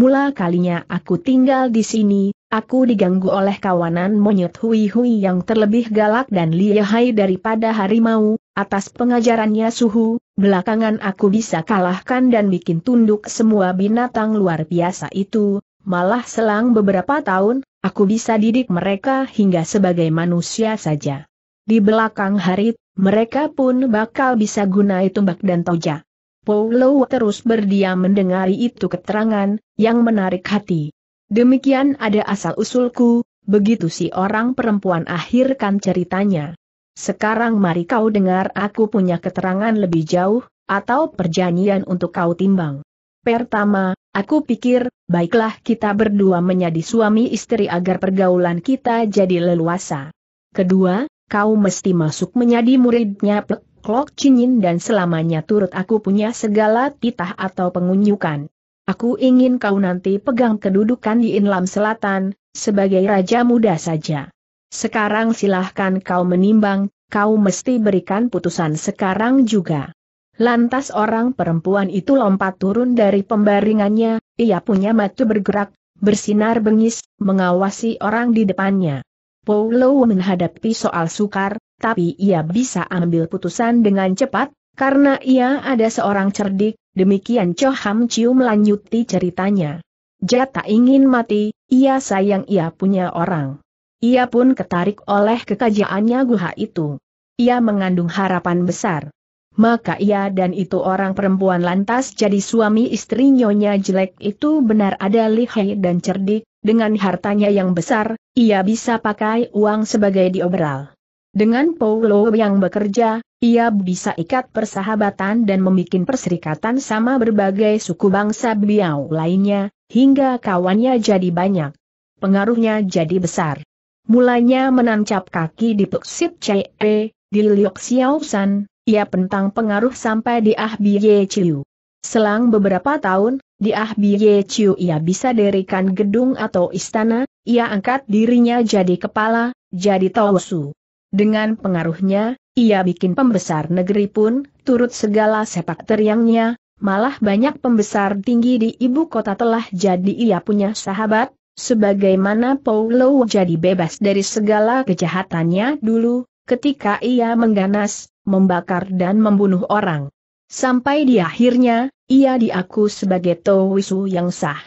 Mula kalinya aku tinggal di sini, aku diganggu oleh kawanan monyet Hui Hui yang terlebih galak dan lihai daripada harimau, atas pengajarannya suhu, belakangan aku bisa kalahkan dan bikin tunduk semua binatang luar biasa itu, malah selang beberapa tahun, aku bisa didik mereka hingga sebagai manusia saja. Di belakang Harit, mereka pun bakal bisa gunai tumbak dan toja. Paulo terus berdiam mendengari itu keterangan, yang menarik hati. Demikian ada asal-usulku, begitu si orang perempuan akhirkan ceritanya. Sekarang mari kau dengar aku punya keterangan lebih jauh, atau perjanjian untuk kau timbang. Pertama, aku pikir, baiklah kita berdua menjadi suami istri agar pergaulan kita jadi leluasa. Kedua, kau mesti masuk menjadi muridnya Klok Cinin dan selamanya turut aku punya segala titah atau pengunyukan. Aku ingin kau nanti pegang kedudukan di Inlam Selatan, sebagai raja muda saja. Sekarang silahkan kau menimbang, kau mesti berikan putusan sekarang juga. Lantas orang perempuan itu lompat turun dari pembaringannya, ia punya mata bergerak, bersinar bengis, mengawasi orang di depannya. Paulo menghadapi soal sukar, tapi ia bisa ambil putusan dengan cepat, karena ia ada seorang cerdik, demikian Cho Ham Chiu melanjuti ceritanya. Jata ingin mati, ia sayang ia punya orang. Ia pun ketarik oleh kekajaannya guha itu. Ia mengandung harapan besar. Maka ia dan itu orang perempuan lantas jadi suami istri nyonya jelek itu benar ada lihai dan cerdik, dengan hartanya yang besar, ia bisa pakai uang sebagai diobral. Dengan Paulo yang bekerja, ia bisa ikat persahabatan dan membuat perserikatan sama berbagai suku bangsa Biau lainnya, hingga kawannya jadi banyak. Pengaruhnya jadi besar. Mulanya menancap kaki di Puksip Chee, di Liok san, ia pentang pengaruh sampai di Ah Biye Chiu. Selang beberapa tahun, di Ah Biye Chiu ia bisa dirikan gedung atau istana, ia angkat dirinya jadi kepala, jadi Taosu. Dengan pengaruhnya, ia bikin pembesar negeri pun, turut segala sepak teriangnya, malah banyak pembesar tinggi di ibu kota telah jadi ia punya sahabat, sebagaimana Paulo jadi bebas dari segala kejahatannya dulu, ketika ia mengganas, membakar dan membunuh orang. Sampai di akhirnya, ia diaku sebagai Towisu yang sah.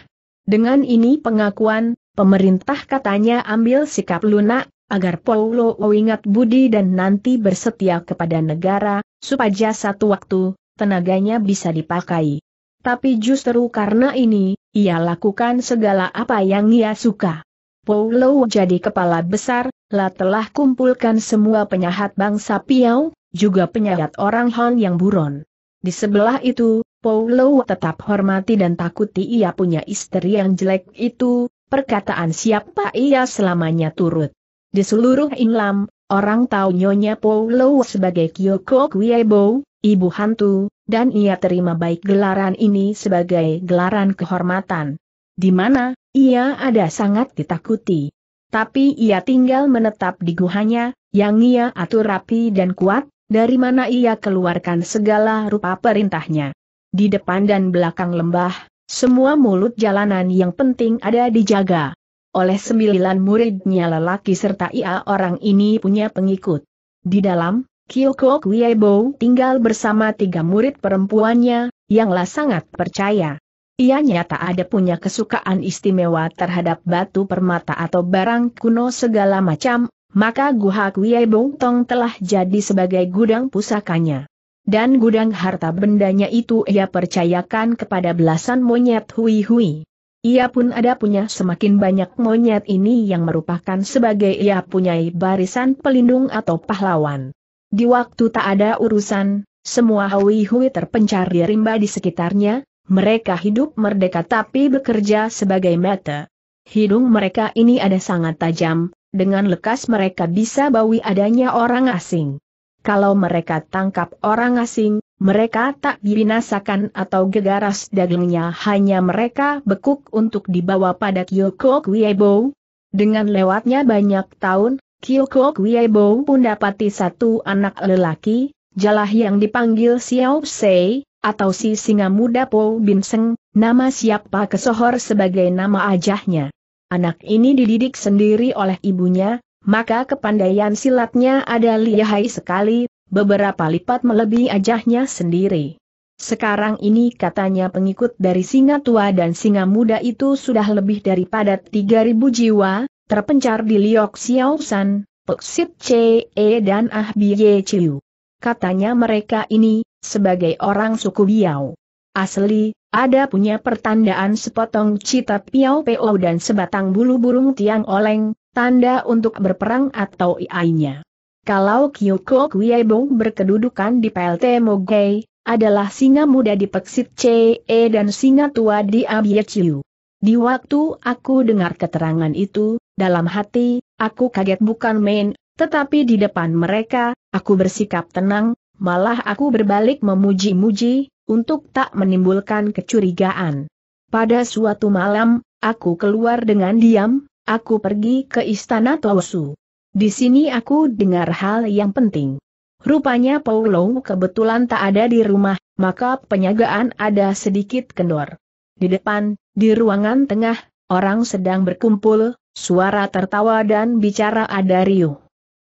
Dengan ini pengakuan, pemerintah katanya ambil sikap lunak, agar Paulo ingat budi dan nanti bersetia kepada negara, supaya satu waktu, tenaganya bisa dipakai. Tapi justru karena ini, ia lakukan segala apa yang ia suka. Paulo jadi kepala besar, lah telah kumpulkan semua penyahat bangsa Piau, juga penyahat orang Han yang buron. Di sebelah itu, Paulo tetap hormati dan takuti ia punya istri yang jelek itu, perkataan siapa ia selamanya turut. Di seluruh Inlam, orang tahu Nyonya Paulo sebagai Kyoko Kuebo, ibu hantu, dan ia terima baik gelaran ini sebagai gelaran kehormatan. Di mana, ia ada sangat ditakuti. Tapi ia tinggal menetap di guhanya, yang ia atur rapi dan kuat, dari mana ia keluarkan segala rupa perintahnya. Di depan dan belakang lembah, semua mulut jalanan yang penting ada dijaga oleh sembilan muridnya lelaki serta ia orang ini punya pengikut. Di dalam, Kyoko Kuiebo tinggal bersama tiga murid perempuannya, yanglah sangat percaya. Ia nyata ada punya kesukaan istimewa terhadap batu permata atau barang kuno segala macam, maka Guha Kuiebo Tong telah jadi sebagai gudang pusakanya. Dan gudang harta bendanya itu ia percayakan kepada belasan monyet hui-hui. Ia pun ada punya semakin banyak monyet ini yang merupakan sebagai ia punyai barisan pelindung atau pahlawan. Di waktu tak ada urusan, semua hui hui terpencar di rimba di sekitarnya, mereka hidup merdeka tapi bekerja sebagai mata. Hidung mereka ini ada sangat tajam, dengan lekas mereka bisa bawi adanya orang asing. Kalau mereka tangkap orang asing, mereka tak dibinasakan atau gegaras dagingnya hanya mereka bekuk untuk dibawa pada Kyoko Kuiebo. Dengan lewatnya banyak tahun, Kyoko Kuiebo pun dapati satu anak lelaki, jalah yang dipanggil Xiao Sei, atau si singa muda Po Binseng, nama siapa kesohor sebagai nama ajahnya. Anak ini dididik sendiri oleh ibunya, maka kepandaian silatnya ada lihai sekali, beberapa lipat melebihi ajahnya sendiri. Sekarang ini katanya pengikut dari singa tua dan singa muda itu sudah lebih daripada 3.000 jiwa, terpencar di Liok Xiaosan, Peksit C.E. E dan Ah Bie Chiu. Katanya mereka ini, sebagai orang suku Biao. Asli, ada punya pertandaan sepotong cita Piao Po dan sebatang bulu burung tiang oleng, tanda untuk berperang atau iainya. Kalau Kyoko Kuiebong berkedudukan di PLT Mogei, adalah singa muda di Peksit CE dan singa tua di Abiechiu. Di waktu aku dengar keterangan itu, dalam hati, aku kaget bukan main, tetapi di depan mereka, aku bersikap tenang, malah aku berbalik memuji-muji, untuk tak menimbulkan kecurigaan. Pada suatu malam, aku keluar dengan diam, aku pergi ke istana Tawasu. Di sini aku dengar hal yang penting. Rupanya Paulo kebetulan tak ada di rumah, maka penyagaan ada sedikit kendor. Di depan, di ruangan tengah, orang sedang berkumpul, suara tertawa dan bicara ada riuh.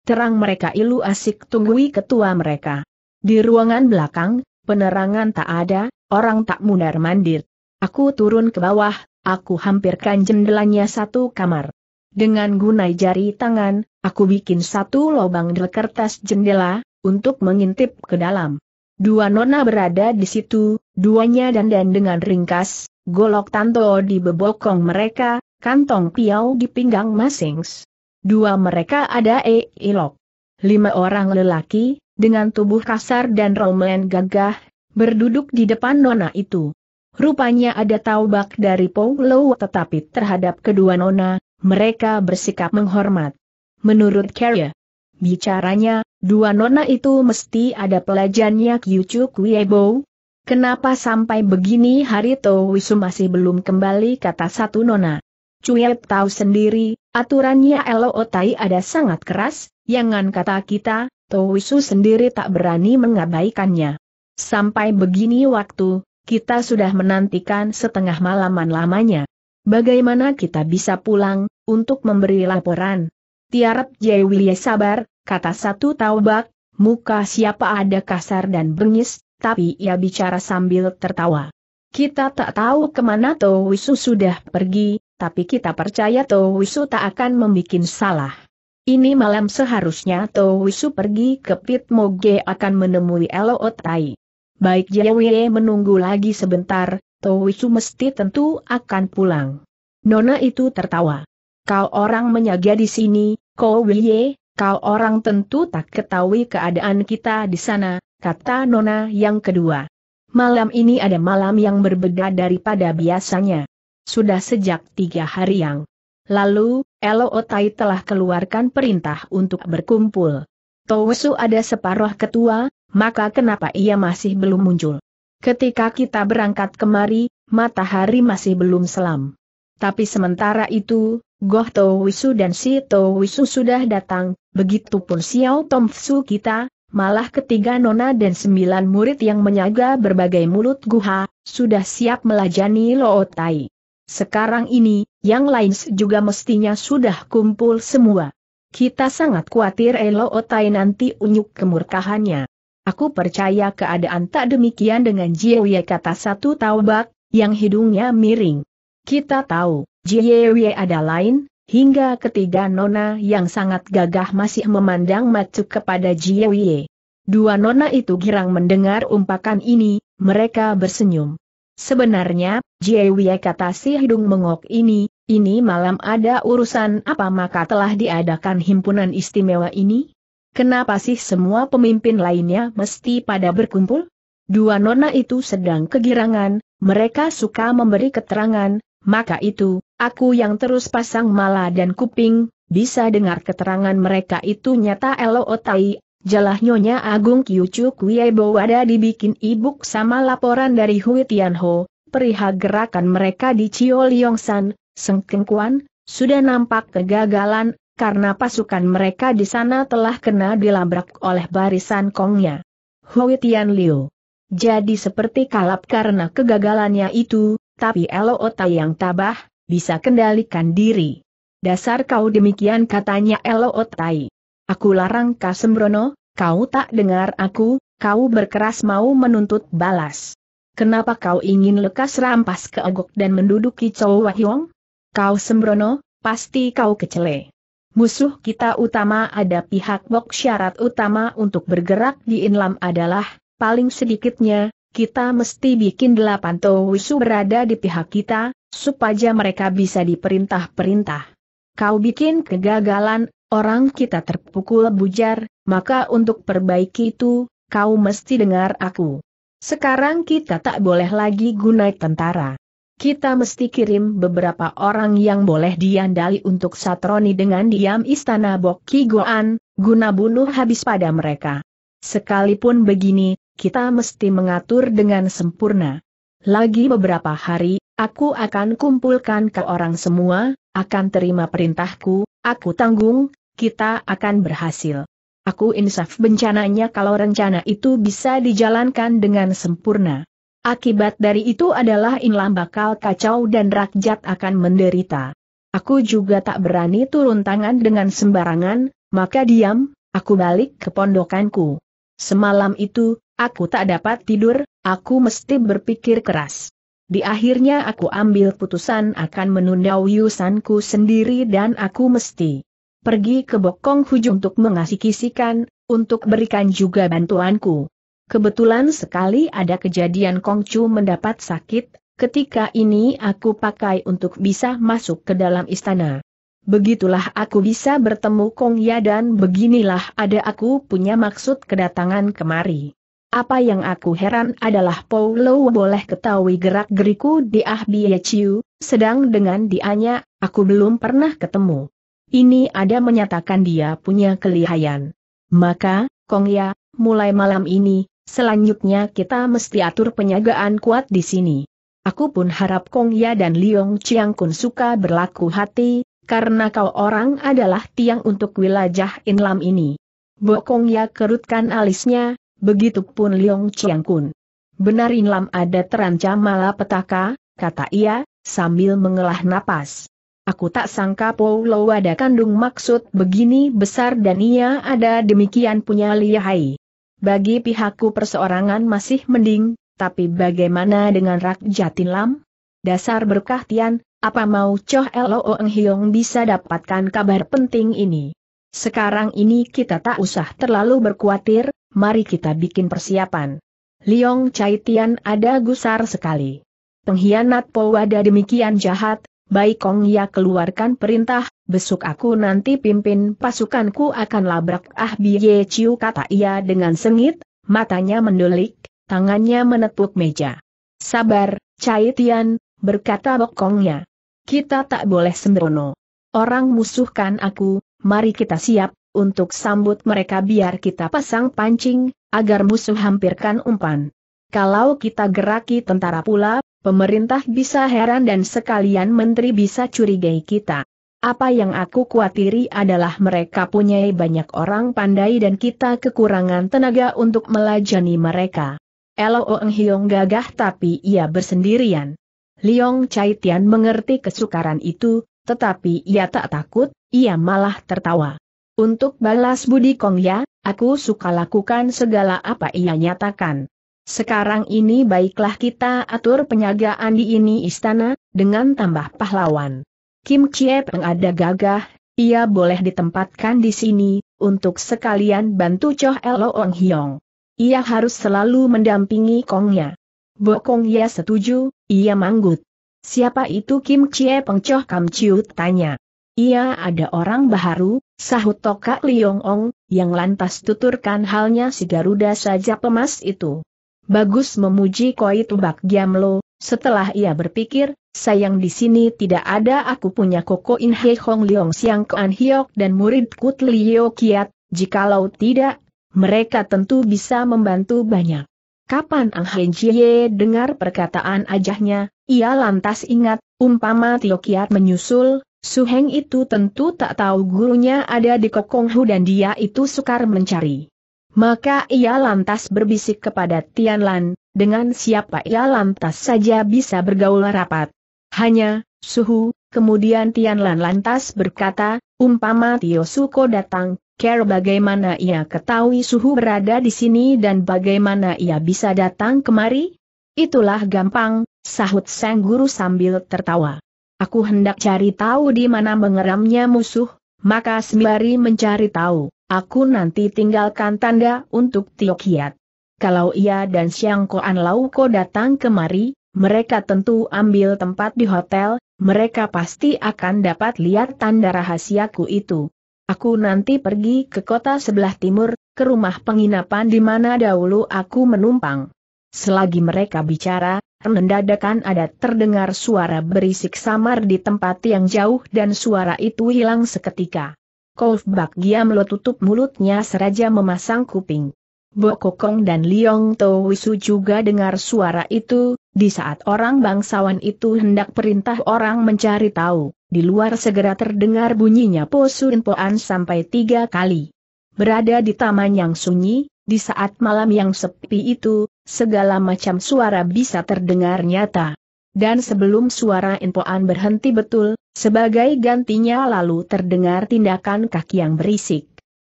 Terang mereka ilu asik tunggui ketua mereka. Di ruangan belakang, penerangan tak ada, orang tak mundar mandir. Aku turun ke bawah, aku hampirkan jendelanya satu kamar. Dengan gunai jari tangan, aku bikin satu lubang di kertas jendela, untuk mengintip ke dalam. Dua nona berada di situ, duanya dandan dengan ringkas, golok tanto di bebokong mereka, kantong piau di pinggang masing-masing. Dua mereka ada e ilok. Lima orang lelaki, dengan tubuh kasar dan romen gagah, berduduk di depan nona itu. Rupanya ada taubak dari Paulo tetapi terhadap kedua nona, mereka bersikap menghormat. Menurut Kerya, bicaranya, dua nona itu mesti ada pelajannya Kyuchu Kuebo. Kenapa sampai begini Harito Wisu masih belum kembali kata satu nona. Cuiet tahu sendiri, aturannya Otai ada sangat keras, jangan kata kita, Towisu sendiri tak berani mengabaikannya. Sampai begini waktu, kita sudah menantikan setengah malaman lamanya. Bagaimana kita bisa pulang, untuk memberi laporan? Tiarap Jaiwilia sabar, kata satu taubak, muka siapa ada kasar dan bengis, tapi ia bicara sambil tertawa. Kita tak tahu kemana Towisu sudah pergi, tapi kita percaya Towisu tak akan membuat salah. Ini malam seharusnya Towisu pergi ke Pit Moge akan menemui Elo Otai. Baik Jewe menunggu lagi sebentar, Wisu mesti tentu akan pulang. Nona itu tertawa. Kau orang menyaga di sini, kau Wiye, kau orang tentu tak ketahui keadaan kita di sana, kata Nona yang kedua. Malam ini ada malam yang berbeda daripada biasanya. Sudah sejak tiga hari yang lalu, Elo Otai telah keluarkan perintah untuk berkumpul. Towesu ada separuh ketua, maka kenapa ia masih belum muncul? Ketika kita berangkat kemari, matahari masih belum selam. Tapi sementara itu, Goh To Wisu dan Si To Wisu sudah datang, begitu begitupun Xiao Tomfsu kita, malah ketiga nona dan sembilan murid yang menyaga berbagai mulut guha, sudah siap melajani Lootai. Sekarang ini, yang lain juga mestinya sudah kumpul semua. Kita sangat khawatir Otai nanti unyuk kemurkahannya. Aku percaya keadaan tak demikian dengan Jiewie kata satu taubak, yang hidungnya miring. Kita tahu, Jiewie ada lain, hingga ketiga nona yang sangat gagah masih memandang macu kepada Jiewie. Dua nona itu girang mendengar umpakan ini, mereka bersenyum. Sebenarnya, Jiewie kata si hidung mengok ini, ini malam ada urusan apa maka telah diadakan himpunan istimewa ini? Kenapa sih semua pemimpin lainnya mesti pada berkumpul? Dua nona itu sedang kegirangan, mereka suka memberi keterangan, maka itu, aku yang terus pasang mala dan kuping, bisa dengar keterangan mereka itu nyata elo otai, jalah nyonya Agung Kiyucu Kuyebo ada dibikin ibuk sama laporan dari Hui Tianho, perihal gerakan mereka di Chioliongsan, Sengkengkuan, sudah nampak kegagalan, karena pasukan mereka di sana telah kena dilabrak oleh barisan Kongnya. Hui Tian Liu. Jadi seperti kalap karena kegagalannya itu, tapi Elo Ota yang tabah, bisa kendalikan diri. Dasar kau demikian katanya Elo Otai. Aku larang kau sembrono, kau tak dengar aku, kau berkeras mau menuntut balas. Kenapa kau ingin lekas rampas keagok dan menduduki Chow Wahyong? Kau sembrono, pasti kau kecele. Musuh kita utama ada pihak Bok syarat utama untuk bergerak di Inlam adalah, paling sedikitnya, kita mesti bikin delapan Towisu berada di pihak kita, supaya mereka bisa diperintah-perintah. Kau bikin kegagalan, orang kita terpukul bujar, maka untuk perbaiki itu, kau mesti dengar aku. Sekarang kita tak boleh lagi gunai tentara kita mesti kirim beberapa orang yang boleh diandali untuk satroni dengan diam istana Bokki Goan, guna bunuh habis pada mereka. Sekalipun begini, kita mesti mengatur dengan sempurna. Lagi beberapa hari, aku akan kumpulkan ke orang semua, akan terima perintahku, aku tanggung, kita akan berhasil. Aku insaf bencananya kalau rencana itu bisa dijalankan dengan sempurna. Akibat dari itu adalah Inlam bakal kacau dan rakyat akan menderita. Aku juga tak berani turun tangan dengan sembarangan, maka diam, aku balik ke pondokanku. Semalam itu, aku tak dapat tidur, aku mesti berpikir keras. Di akhirnya aku ambil putusan akan menunda wiusanku sendiri dan aku mesti pergi ke Bokong hujung untuk mengasikisikan, untuk berikan juga bantuanku. Kebetulan sekali ada kejadian Kongcu mendapat sakit, ketika ini aku pakai untuk bisa masuk ke dalam istana. Begitulah aku bisa bertemu Kong Ya dan beginilah ada aku punya maksud kedatangan kemari. Apa yang aku heran adalah Paulo boleh ketahui gerak-geriku di Ah Bia Chiu, sedang dengan dianya, aku belum pernah ketemu. Ini ada menyatakan dia punya kelihayan. Maka, Kong Ya, mulai malam ini, Selanjutnya kita mesti atur penyagaan kuat di sini. Aku pun harap Kong Ya dan Liong Chiang Kun suka berlaku hati, karena kau orang adalah tiang untuk wilayah Inlam ini. Bokong Ya kerutkan alisnya, begitupun Liong Chiang Kun. Benar Inlam ada terancam malapetaka, kata ia, sambil mengelah napas. Aku tak sangka Lo ada kandung maksud begini besar dan ia ada demikian punya lihai bagi pihakku perseorangan masih mending, tapi bagaimana dengan rak lam? Dasar berkah Tian, apa mau Choh Elo Eng Hiong bisa dapatkan kabar penting ini? Sekarang ini kita tak usah terlalu berkuatir, mari kita bikin persiapan. Liong Chai Tian ada gusar sekali. Pengkhianat Powada demikian jahat, Baik Kong Ya keluarkan perintah, besok aku nanti pimpin pasukanku akan labrak Ah Biye Ciu kata ia dengan sengit, matanya mendelik, tangannya menepuk meja. Sabar, Cai Tian, berkata Bok Ya. Kita tak boleh sembrono. Orang musuhkan aku, mari kita siap, untuk sambut mereka biar kita pasang pancing, agar musuh hampirkan umpan. Kalau kita geraki tentara pula, pemerintah bisa heran dan sekalian menteri bisa curigai kita. Apa yang aku kuatiri adalah mereka punya banyak orang pandai dan kita kekurangan tenaga untuk melajani mereka. Elo Ong Hiong gagah tapi ia bersendirian. Liong Chai Tian mengerti kesukaran itu, tetapi ia tak takut, ia malah tertawa. Untuk balas budi Kong Ya, aku suka lakukan segala apa ia nyatakan. Sekarang ini baiklah kita atur penyagaan di ini istana, dengan tambah pahlawan. Kim Chie Peng ada gagah, ia boleh ditempatkan di sini, untuk sekalian bantu Choh Ong Hiong. Ia harus selalu mendampingi Kongnya. Bo Kong ya setuju, ia manggut. Siapa itu Kim Chie Peng Choh Kam Chiu tanya. Ia ada orang baharu, sahut Tokak Liong Ong, yang lantas tuturkan halnya si Garuda saja pemas itu. Bagus memuji Koi Tubak Giamlo, setelah ia berpikir, sayang di sini tidak ada aku punya Koko In Hei Hong Leong Siang Kuan Hiok dan murid kut liyo Kiat, jikalau tidak, mereka tentu bisa membantu banyak. Kapan Ang Hei Jie dengar perkataan ajahnya, ia lantas ingat, umpama Tio Kiat menyusul, Suheng itu tentu tak tahu gurunya ada di Kokong Hu dan dia itu sukar mencari. Maka ia lantas berbisik kepada Tian Lan, dengan siapa ia lantas saja bisa bergaul rapat. Hanya, suhu, kemudian Tian Lan lantas berkata, umpama Tio Suko datang, care bagaimana ia ketahui suhu berada di sini dan bagaimana ia bisa datang kemari? Itulah gampang, sahut sang guru sambil tertawa. Aku hendak cari tahu di mana mengeramnya musuh, maka sembari mencari tahu. Aku nanti tinggalkan tanda untuk Tiokiat. Kalau ia dan Siang Koan Lauko datang kemari, mereka tentu ambil tempat di hotel, mereka pasti akan dapat lihat tanda rahasiaku itu. Aku nanti pergi ke kota sebelah timur, ke rumah penginapan di mana dahulu aku menumpang. Selagi mereka bicara, mendadakan ada terdengar suara berisik samar di tempat yang jauh dan suara itu hilang seketika. Bak Giam Lo tutup mulutnya seraja memasang kuping. Bokokong dan Liong To Wisu juga dengar suara itu, di saat orang bangsawan itu hendak perintah orang mencari tahu, di luar segera terdengar bunyinya posun poan sampai tiga kali. Berada di taman yang sunyi, di saat malam yang sepi itu, segala macam suara bisa terdengar nyata. Dan sebelum suara inpoan berhenti betul, sebagai gantinya lalu terdengar tindakan kaki yang berisik.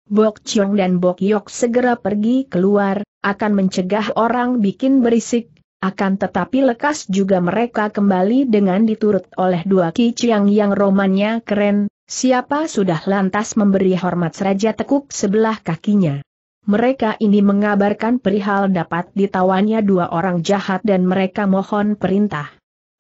Bok Chong dan Bok Yok segera pergi keluar, akan mencegah orang bikin berisik, akan tetapi lekas juga mereka kembali dengan diturut oleh dua Chiang yang romannya keren, siapa sudah lantas memberi hormat Raja Tekuk sebelah kakinya. Mereka ini mengabarkan perihal dapat ditawannya dua orang jahat dan mereka mohon perintah.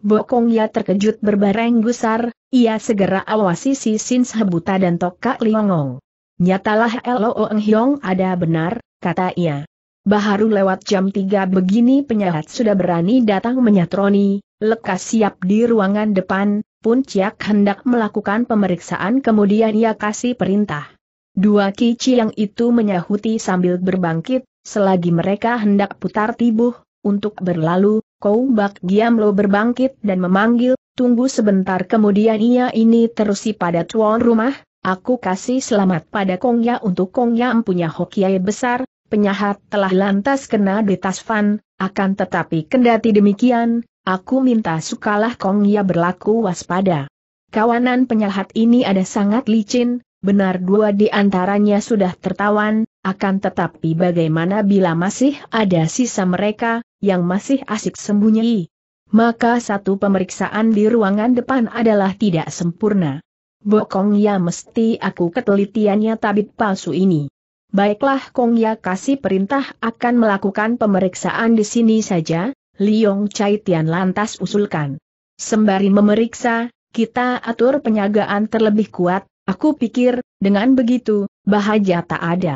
Bokong ya terkejut berbareng gusar, ia segera awasi si Sin Sebuta dan kak Liongong. Nyatalah Lo Eng Hiong ada benar, kata ia. Baharu lewat jam 3 begini penyahat sudah berani datang menyatroni, lekas siap di ruangan depan, pun Ciak hendak melakukan pemeriksaan kemudian ia kasih perintah. Dua kici yang itu menyahuti sambil berbangkit, selagi mereka hendak putar tibuh, untuk berlalu, Kou Bak Giam Lo berbangkit dan memanggil tunggu sebentar kemudian ia ini terusi pada tuan rumah, aku kasih selamat pada Kongya untuk Kongya empunya hokiai besar, penyahat telah lantas kena ditas fan, akan tetapi kendati demikian, aku minta sukalah Kongya berlaku waspada. Kawanan penyahat ini ada sangat licin, benar dua di antaranya sudah tertawan, akan tetapi bagaimana bila masih ada sisa mereka, yang masih asik sembunyi, maka satu pemeriksaan di ruangan depan adalah tidak sempurna. Bokong ya mesti aku ketelitiannya tabib palsu ini. Baiklah Kong ya kasih perintah akan melakukan pemeriksaan di sini saja, Liong Chai Tian lantas usulkan. Sembari memeriksa, kita atur penyagaan terlebih kuat, aku pikir, dengan begitu, bahaya tak ada.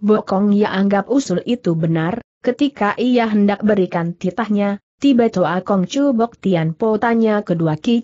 Bokong ya anggap usul itu benar, ketika ia hendak berikan titahnya, Tiba Toa Kong Chu Bok Tian Po tanya kedua Ki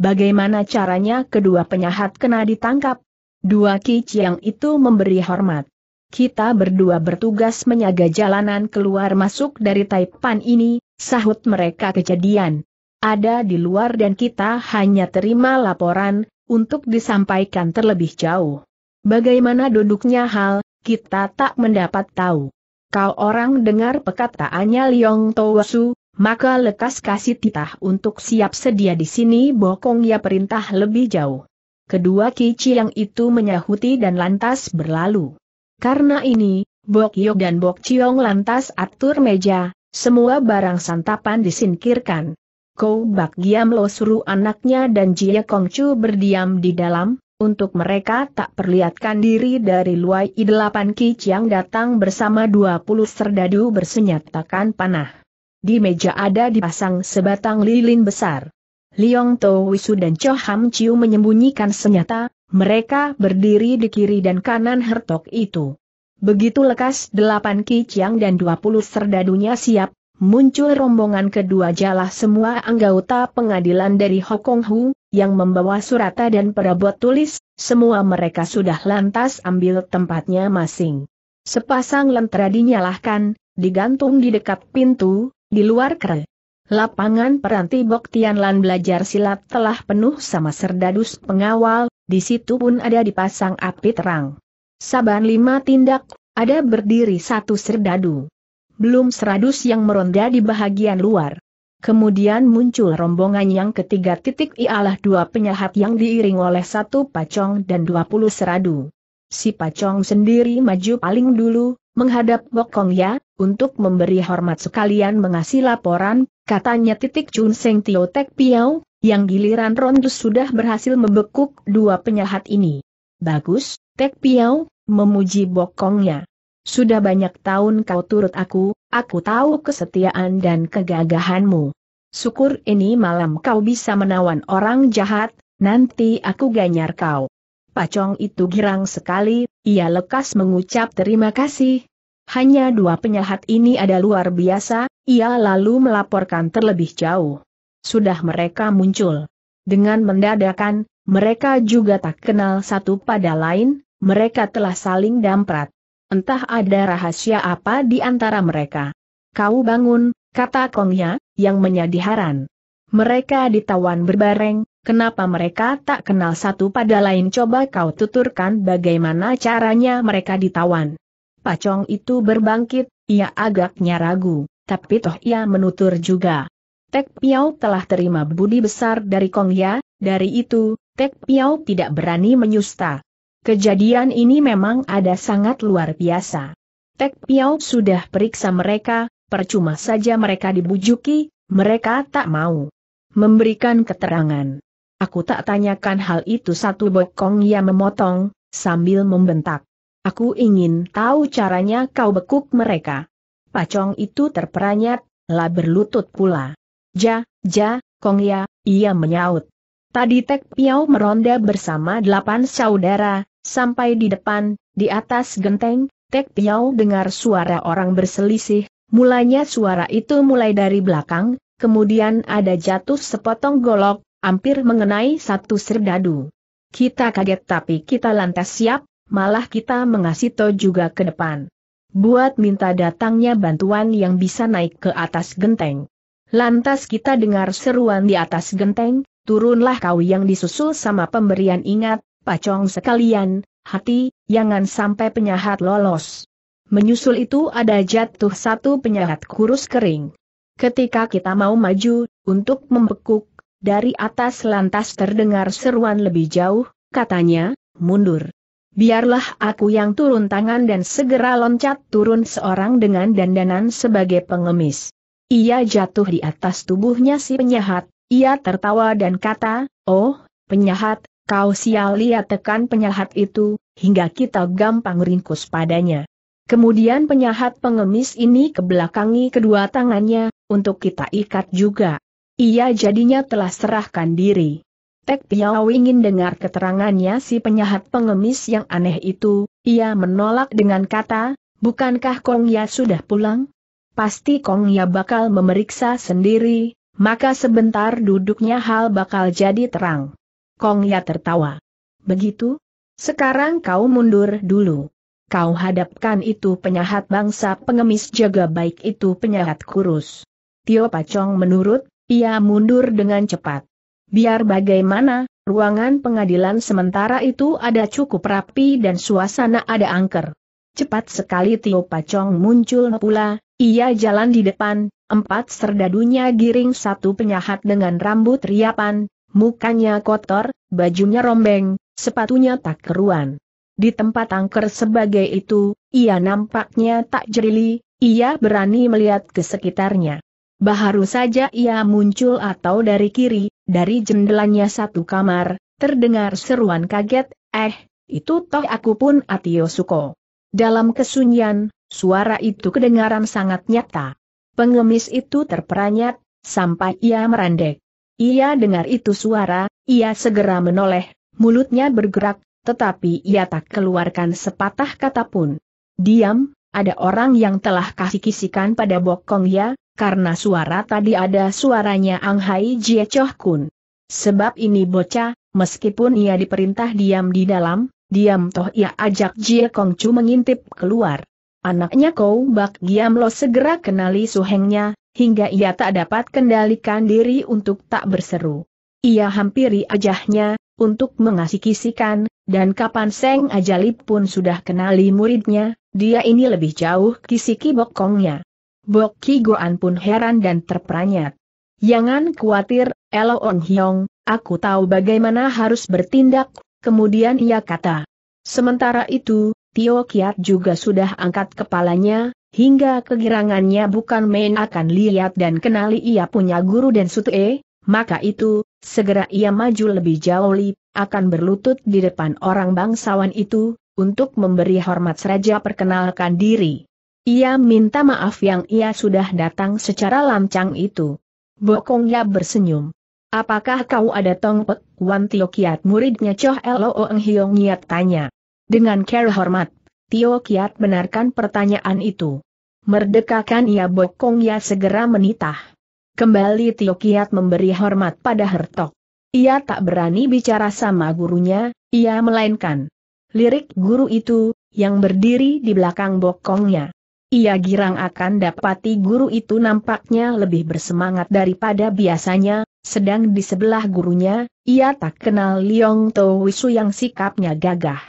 bagaimana caranya kedua penyahat kena ditangkap? Dua Ki itu memberi hormat. Kita berdua bertugas menyaga jalanan keluar masuk dari Taipan ini, sahut mereka kejadian. Ada di luar dan kita hanya terima laporan, untuk disampaikan terlebih jauh. Bagaimana duduknya hal, kita tak mendapat tahu. Kau orang dengar perkataannya Liong Towasu, maka lekas kasih titah untuk siap sedia di sini bokong ya perintah lebih jauh. Kedua kici yang itu menyahuti dan lantas berlalu. Karena ini, Bok Yok dan Bok Ciong lantas atur meja, semua barang santapan disingkirkan. Kou Bak Giam Lo suruh anaknya dan Jia Kong Chu berdiam di dalam, untuk mereka tak perlihatkan diri dari luai i delapan kici yang datang bersama dua puluh serdadu bersenyatakan panah. Di meja ada dipasang sebatang lilin besar. Liong To Wisu dan Cho Ham Chiu menyembunyikan senjata, mereka berdiri di kiri dan kanan hertok itu. Begitu lekas delapan kiciang dan dua puluh serdadunya siap, muncul rombongan kedua jalah semua anggota pengadilan dari Hokong Hu, yang membawa surata dan perabot tulis, semua mereka sudah lantas ambil tempatnya masing. Sepasang lentera dinyalahkan, digantung di dekat pintu, di luar kere. Lapangan peranti Boktian Lan belajar silat telah penuh sama serdadus pengawal, di situ pun ada dipasang api terang. Saban lima tindak, ada berdiri satu serdadu. Belum seradus yang meronda di bahagian luar. Kemudian muncul rombongan yang ketiga titik ialah dua penyahat yang diiring oleh satu pacong dan dua puluh seradu. Si pacong sendiri maju paling dulu, menghadap Bokong Ya, untuk memberi hormat sekalian mengasih laporan, katanya titik Chun Seng Tio Tek Piao, yang giliran Rondus sudah berhasil membekuk dua penyahat ini. Bagus, Tek Piao, memuji Bokongnya. Sudah banyak tahun kau turut aku, aku tahu kesetiaan dan kegagahanmu. Syukur ini malam kau bisa menawan orang jahat, nanti aku ganyar kau. Pacong itu girang sekali, ia lekas mengucap terima kasih. Hanya dua penyahat ini ada luar biasa, ia lalu melaporkan terlebih jauh. Sudah mereka muncul. Dengan mendadakan, mereka juga tak kenal satu pada lain, mereka telah saling damprat. Entah ada rahasia apa di antara mereka. Kau bangun, kata Kongnya, yang menyadiharan. Mereka ditawan berbareng, Kenapa mereka tak kenal satu pada lain coba kau tuturkan bagaimana caranya mereka ditawan. Pacong itu berbangkit, ia agaknya ragu, tapi toh ia menutur juga. Tek Piau telah terima budi besar dari Kong Ya, dari itu, Tek Piau tidak berani menyusta. Kejadian ini memang ada sangat luar biasa. Tek Piau sudah periksa mereka, percuma saja mereka dibujuki, mereka tak mau memberikan keterangan. Aku tak tanyakan hal itu satu bokong ia memotong, sambil membentak. Aku ingin tahu caranya kau bekuk mereka. Pacong itu terperanyat, lah berlutut pula. Ja, ja, kong ya, ia menyaut. Tadi Tek Piau meronda bersama delapan saudara, sampai di depan, di atas genteng, Tek Piau dengar suara orang berselisih, mulanya suara itu mulai dari belakang, kemudian ada jatuh sepotong golok, hampir mengenai satu serdadu. Kita kaget tapi kita lantas siap, malah kita mengasih to juga ke depan. Buat minta datangnya bantuan yang bisa naik ke atas genteng. Lantas kita dengar seruan di atas genteng, turunlah kau yang disusul sama pemberian ingat, pacong sekalian, hati, jangan sampai penyahat lolos. Menyusul itu ada jatuh satu penyahat kurus kering. Ketika kita mau maju, untuk membekuk, dari atas lantas terdengar seruan lebih jauh, katanya, mundur. Biarlah aku yang turun tangan dan segera loncat turun seorang dengan dandanan sebagai pengemis. Ia jatuh di atas tubuhnya si penyahat, ia tertawa dan kata, oh, penyahat, kau sial ia tekan penyahat itu, hingga kita gampang ringkus padanya. Kemudian penyahat pengemis ini kebelakangi kedua tangannya, untuk kita ikat juga. Ia jadinya telah serahkan diri. Tek Piao ingin dengar keterangannya si penyahat pengemis yang aneh itu, ia menolak dengan kata, bukankah Kong Ya sudah pulang? Pasti Kong Ya bakal memeriksa sendiri, maka sebentar duduknya hal bakal jadi terang. Kong Ya tertawa. Begitu? Sekarang kau mundur dulu. Kau hadapkan itu penyahat bangsa pengemis jaga baik itu penyahat kurus. Tio Pacong menurut ia mundur dengan cepat. Biar bagaimana, ruangan pengadilan sementara itu ada cukup rapi dan suasana ada angker. Cepat sekali Tio Pacong muncul pula, ia jalan di depan, empat serdadunya giring satu penyahat dengan rambut riapan, mukanya kotor, bajunya rombeng, sepatunya tak keruan. Di tempat angker sebagai itu, ia nampaknya tak jerili, ia berani melihat ke sekitarnya. Baharu saja ia muncul atau dari kiri, dari jendelanya satu kamar, terdengar seruan kaget, eh, itu toh aku pun Atio Suko. Dalam kesunyian, suara itu kedengaran sangat nyata. Pengemis itu terperanyat, sampai ia merandek. Ia dengar itu suara, ia segera menoleh, mulutnya bergerak, tetapi ia tak keluarkan sepatah kata pun. Diam, ada orang yang telah kasih kisikan pada Bokong ya, karena suara tadi ada suaranya Ang Hai Jie Choh Kun. Sebab ini bocah, meskipun ia diperintah diam di dalam, diam toh ia ajak Jie Kong Chu mengintip keluar. Anaknya kau Bak Giam Lo segera kenali suhengnya, hingga ia tak dapat kendalikan diri untuk tak berseru. Ia hampiri ajahnya, untuk mengasih-kisikan, dan kapan Seng Ajalip pun sudah kenali muridnya, dia ini lebih jauh kisiki bokongnya. Bok Ki Goan pun heran dan terperanyat. Jangan khawatir, Elo On Hyong, aku tahu bagaimana harus bertindak, kemudian ia kata. Sementara itu, Tio Kiat juga sudah angkat kepalanya, hingga kegirangannya bukan main akan lihat dan kenali ia punya guru dan E, maka itu, segera ia maju lebih jauh lip, akan berlutut di depan orang bangsawan itu, untuk memberi hormat raja perkenalkan diri. Ia minta maaf yang ia sudah datang secara lancang itu. Bokongnya bersenyum. Apakah kau ada tongpek, Wan Tio Kiat muridnya Choh Lo Oeng Hiong Niat tanya. Dengan care hormat, Tio Kiat benarkan pertanyaan itu. Merdekakan ia bokong ia segera menitah. Kembali Tio Kiat memberi hormat pada Hertok. Ia tak berani bicara sama gurunya, ia melainkan lirik guru itu, yang berdiri di belakang bokongnya. Ia girang akan dapati guru itu nampaknya lebih bersemangat daripada biasanya, sedang di sebelah gurunya, ia tak kenal Liong To Wisu yang sikapnya gagah.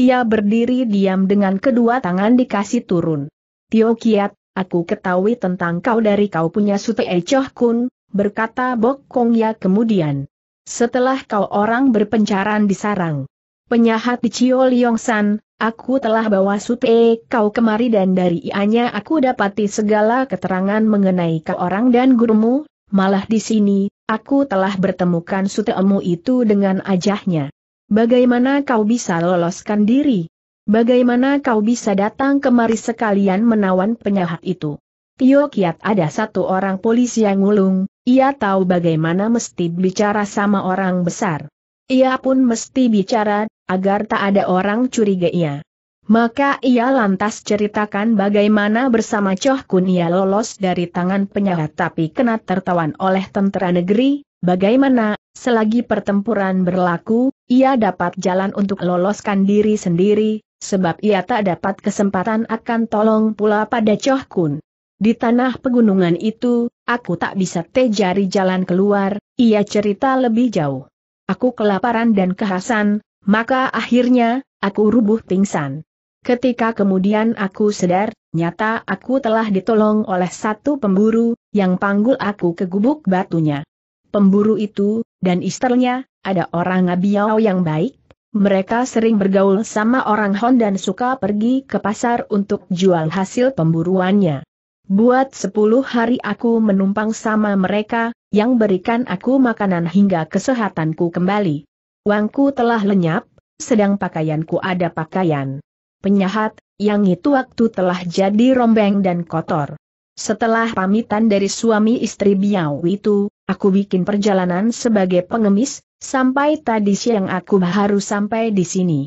Ia berdiri diam dengan kedua tangan dikasih turun. Tio Kiat, aku ketahui tentang kau dari kau punya Sute Echoh Kun, berkata Bok Kong Ya kemudian. Setelah kau orang berpencaran di sarang, Penyahat di Cio Liongsan, aku telah bawa Sute kau kemari dan dari ianya aku dapati segala keterangan mengenai kau orang dan gurumu, malah di sini, aku telah bertemukan Suteemu itu dengan ajahnya. Bagaimana kau bisa loloskan diri? Bagaimana kau bisa datang kemari sekalian menawan penyahat itu? Tio Kiat ada satu orang polisi yang ngulung, ia tahu bagaimana mesti bicara sama orang besar. Ia pun mesti bicara agar tak ada orang curiga ia, Maka ia lantas ceritakan bagaimana bersama Choh Kun ia lolos dari tangan penyahat tapi kena tertawan oleh tentara negeri, bagaimana, selagi pertempuran berlaku, ia dapat jalan untuk loloskan diri sendiri, sebab ia tak dapat kesempatan akan tolong pula pada Choh Kun. Di tanah pegunungan itu, aku tak bisa tejari jalan keluar, ia cerita lebih jauh. Aku kelaparan dan kehasan, maka akhirnya, aku rubuh pingsan. Ketika kemudian aku sedar, nyata aku telah ditolong oleh satu pemburu, yang panggul aku ke gubuk batunya. Pemburu itu, dan istrinya, ada orang Abiao yang baik. Mereka sering bergaul sama orang Hon dan suka pergi ke pasar untuk jual hasil pemburuannya. Buat sepuluh hari aku menumpang sama mereka, yang berikan aku makanan hingga kesehatanku kembali. Uangku telah lenyap, sedang pakaianku ada pakaian. Penyahat, yang itu waktu telah jadi rombeng dan kotor. Setelah pamitan dari suami istri Biau itu, aku bikin perjalanan sebagai pengemis, sampai tadi siang aku baru sampai di sini.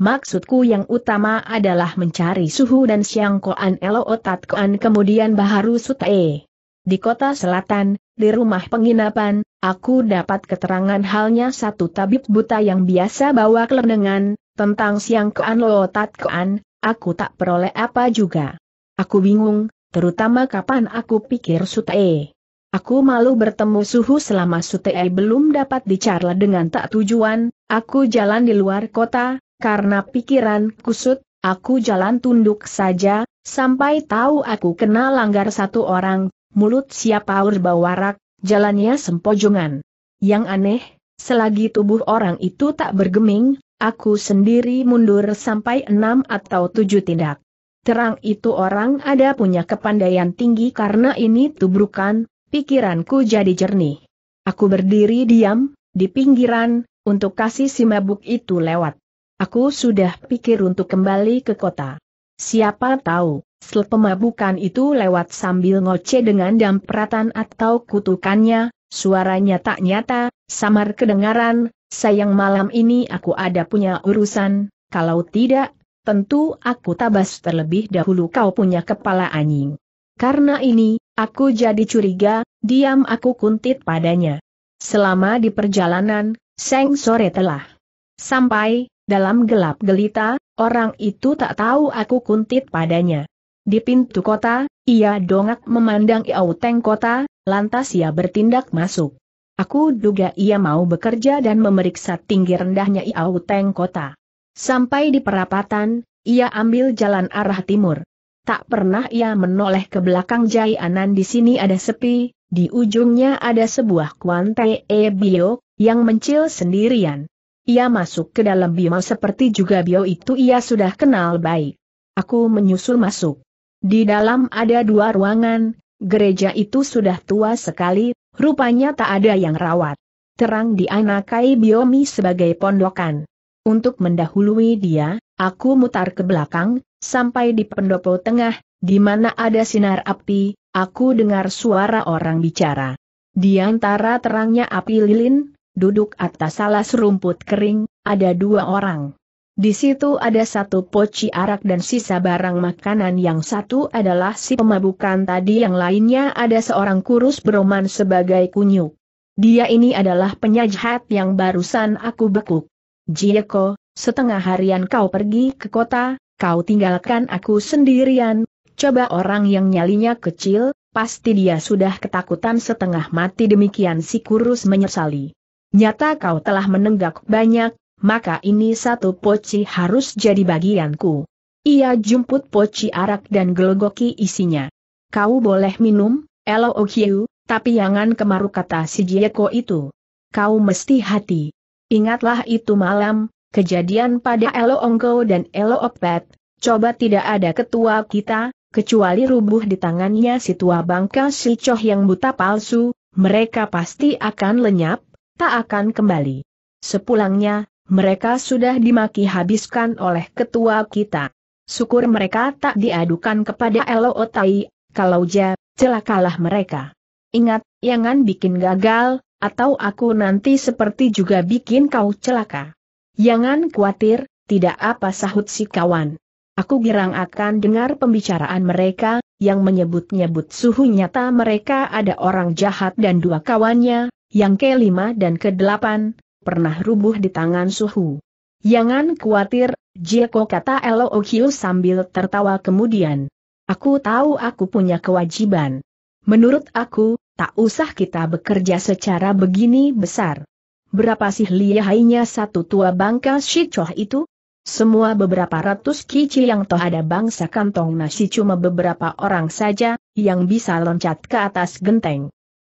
Maksudku yang utama adalah mencari suhu dan siang koan elo otat koan kemudian baharu sutae. Di kota selatan, di rumah penginapan, aku dapat keterangan halnya satu tabib buta yang biasa bawa kelenengan, tentang siang kean tat kean, aku tak peroleh apa juga. Aku bingung, terutama kapan aku pikir sutae. Aku malu bertemu suhu selama sutae belum dapat dicarla dengan tak tujuan, aku jalan di luar kota, karena pikiran kusut, aku jalan tunduk saja, sampai tahu aku kenal langgar satu orang, mulut siapa urba warak, jalannya sempojongan. Yang aneh, selagi tubuh orang itu tak bergeming, aku sendiri mundur sampai enam atau tujuh tindak. Terang itu orang ada punya kepandaian tinggi karena ini tubrukan, pikiranku jadi jernih. Aku berdiri diam, di pinggiran, untuk kasih si mabuk itu lewat. Aku sudah pikir untuk kembali ke kota. Siapa tahu, sel pemabukan itu lewat sambil ngoceh dengan dampratan atau kutukannya, suaranya tak nyata, samar kedengaran, sayang malam ini aku ada punya urusan, kalau tidak, tentu aku tabas terlebih dahulu kau punya kepala anjing. Karena ini, aku jadi curiga, diam aku kuntit padanya. Selama di perjalanan, Seng sore telah sampai, dalam gelap gelita, orang itu tak tahu aku kuntit padanya. Di pintu kota, ia dongak memandang Iauteng kota, lantas ia bertindak masuk. Aku duga ia mau bekerja dan memeriksa tinggi rendahnya Iauteng kota. Sampai di perapatan, ia ambil jalan arah timur. Tak pernah ia menoleh ke belakang Jai anan di sini ada sepi, di ujungnya ada sebuah kuantai e bio, yang mencil sendirian. Ia masuk ke dalam Bima seperti juga Bio itu ia sudah kenal baik. Aku menyusul masuk. Di dalam ada dua ruangan, gereja itu sudah tua sekali, rupanya tak ada yang rawat. Terang dianakai Biomi sebagai pondokan. Untuk mendahului dia, aku mutar ke belakang, sampai di pendopo tengah, di mana ada sinar api, aku dengar suara orang bicara. Di antara terangnya api lilin, duduk atas salah rumput kering, ada dua orang. Di situ ada satu poci arak dan sisa barang makanan yang satu adalah si pemabukan tadi yang lainnya ada seorang kurus beroman sebagai kunyuk. Dia ini adalah penyajihat yang barusan aku bekuk. Jieko, setengah harian kau pergi ke kota, kau tinggalkan aku sendirian, coba orang yang nyalinya kecil, pasti dia sudah ketakutan setengah mati demikian si kurus menyesali. Nyata kau telah menenggak banyak, maka ini satu poci harus jadi bagianku. Ia jemput poci arak dan gelogoki isinya. Kau boleh minum, Elo Okiu, tapi jangan kemaru kata si Jieko itu. Kau mesti hati. Ingatlah itu malam, kejadian pada Elo Ongko dan Elo Opet, coba tidak ada ketua kita, kecuali rubuh di tangannya si tua bangka si Coh yang buta palsu, mereka pasti akan lenyap, tak akan kembali. Sepulangnya, mereka sudah dimaki habiskan oleh ketua kita. Syukur mereka tak diadukan kepada Elootai, kalau ja, celakalah mereka. Ingat, jangan bikin gagal, atau aku nanti seperti juga bikin kau celaka. Jangan khawatir, tidak apa sahut si kawan. Aku girang akan dengar pembicaraan mereka, yang menyebut-nyebut suhu nyata mereka ada orang jahat dan dua kawannya, yang kelima dan kedelapan, pernah rubuh di tangan suhu. Jangan khawatir, Jieko kata Elo Okyo sambil tertawa kemudian. Aku tahu aku punya kewajiban. Menurut aku, tak usah kita bekerja secara begini besar. Berapa sih lihainya satu tua bangka si Choh itu? Semua beberapa ratus kici yang toh ada bangsa kantong nasi cuma beberapa orang saja, yang bisa loncat ke atas genteng.